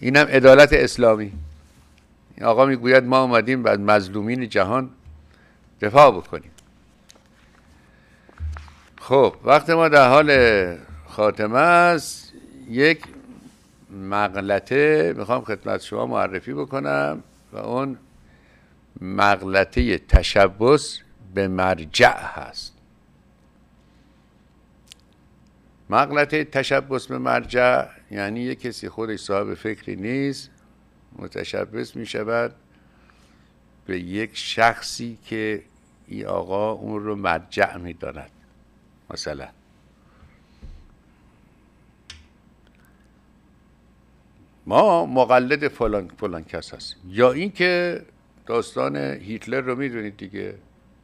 اینم عدالت اسلامی آقا میگوید ما آمدیم بعد مظلومین جهان دفاع بکنیم خب وقت ما در حال خاتمه است یک مغلطه میخوام خدمت شما معرفی بکنم و اون مغلطه تشبس به مرجع هست مغلطه تشبس به مرجع یعنی یک کسی خودش صاحب فکری نیست متشبس می شود به یک شخصی که این آقا اون رو مرجع می داند مثلا ما مقلد فلان فلان کس هستیم یا اینکه داستان هیتلر رو میدونید دیگه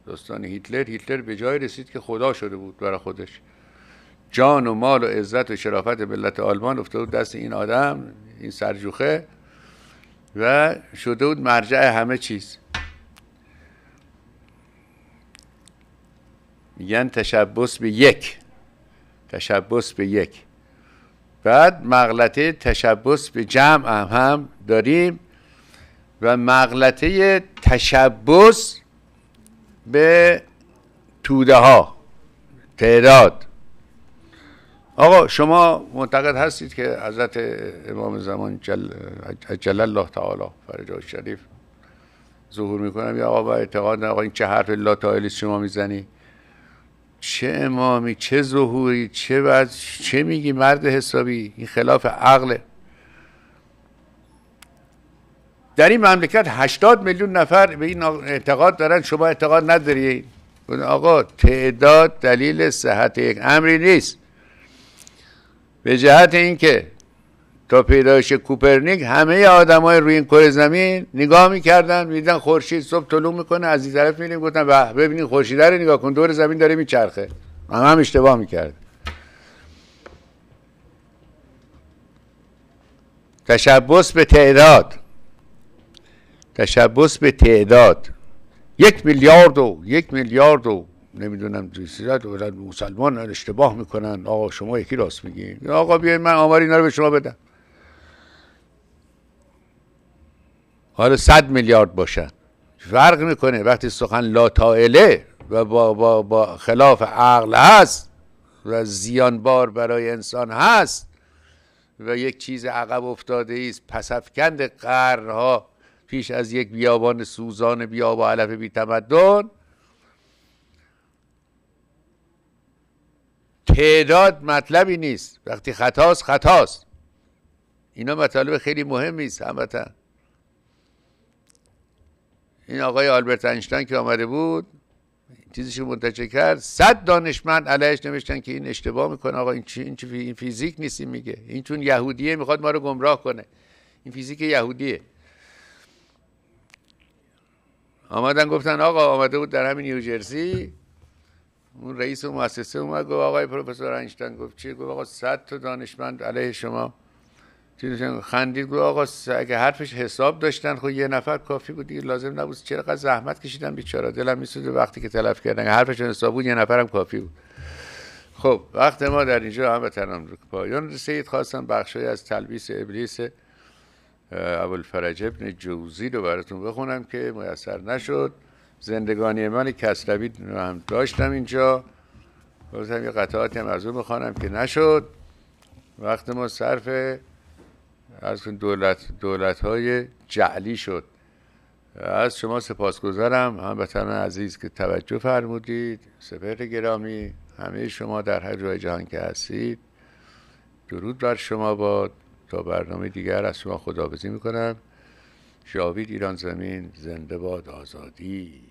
داستان هیتلر هیتلر به جای رسید که خدا شده بود برای خودش جان و مال و عزت و شرافت ملت آلمان افتاد دست این آدم این سرجوخه و شده بود مرجع همه چیز میگن تشبس به یک تشبس به یک بعد مغلطه تشبس به جمع هم, هم داریم و مغلطه تشبس به توده ها تعداد آقا شما معتقد هستید که حضرت امام زمان جل, جل الله تعالی فرجه شریف ظهور میکنم یا آقا با اعتقاد آقا این چه حرف لا شما میزنی چه امامی چه ظهوری چه وز چه میگی مرد حسابی این خلاف عقله در این مملکت 80 میلیون نفر به این اعتقاد دارن شما اعتقاد نداری، آقا تعداد دلیل صحت یک امری نیست به جهت اینکه تا پیدایش کوپرنیک همه آدمای روی این کره زمین نگاه میکردن میدن خورشید صبح طلوع میکنه از این طرف میریم گفتن به ببینید خورشید رو نگاه کن دور زمین داره میچرخه هم هم اشتباه میکرد تشبس به تعداد تشبس به تعداد یک میلیارد و یک میلیارد و نمیدونم و مسلمان اشتباه میکنن آقا شما یکی راست میگین آقا بیاین من آمار اینا رو به شما بدم حالا صد میلیارد باشن فرق میکنه وقتی سخن لا تائله و با, با, با خلاف عقل هست و زیانبار برای انسان هست و یک چیز عقب افتاده است پسفکند قرنها پیش از یک بیابان سوزان بیاب و علف بی تمدن تعداد مطلبی نیست وقتی خطاست خطاست اینا مطالب خیلی مهمی است هموطن این آقای آلبرت اینشتین که آمده بود چیزش رو کرد صد دانشمند علیهش نوشتن که این اشتباه میکنه آقا این چی این, چی این فیزیک نیست میگه این چون یهودیه میخواد ما رو گمراه کنه این فیزیک یهودیه آمدن گفتن آقا آمده بود در همین نیوجرسی اون رئیس و مؤسسه اومد گفت آقای پروفسور اینشتین گفت چی گفت آقا صد تا دانشمند علیه شما چیزشون خندید گفت آقا اگه حرفش حساب داشتن خب یه نفر کافی بود دیگه لازم نبود چرا قد زحمت کشیدن بیچاره دلم میسوزه وقتی که تلف کردن اگه حرفشون حساب بود یه نفرم کافی بود خب وقت ما در اینجا هم به پایان رسید خواستم بخشی از تلبیس ابلیس ابوالفرج ابن جوزی رو براتون بخونم که میسر نشد زندگانی من کسروی هم داشتم اینجا گفتم یه قطعاتی هم از او که نشد وقت ما صرف از دولت دولت های جعلی شد از شما سپاسگزارم هموطنان عزیز که توجه فرمودید سپر گرامی همه شما در هر جای جهان که هستید درود بر شما باد تا برنامه دیگر از شما خداحافظی میکنم جاوید ایران زمین زنده باد آزادی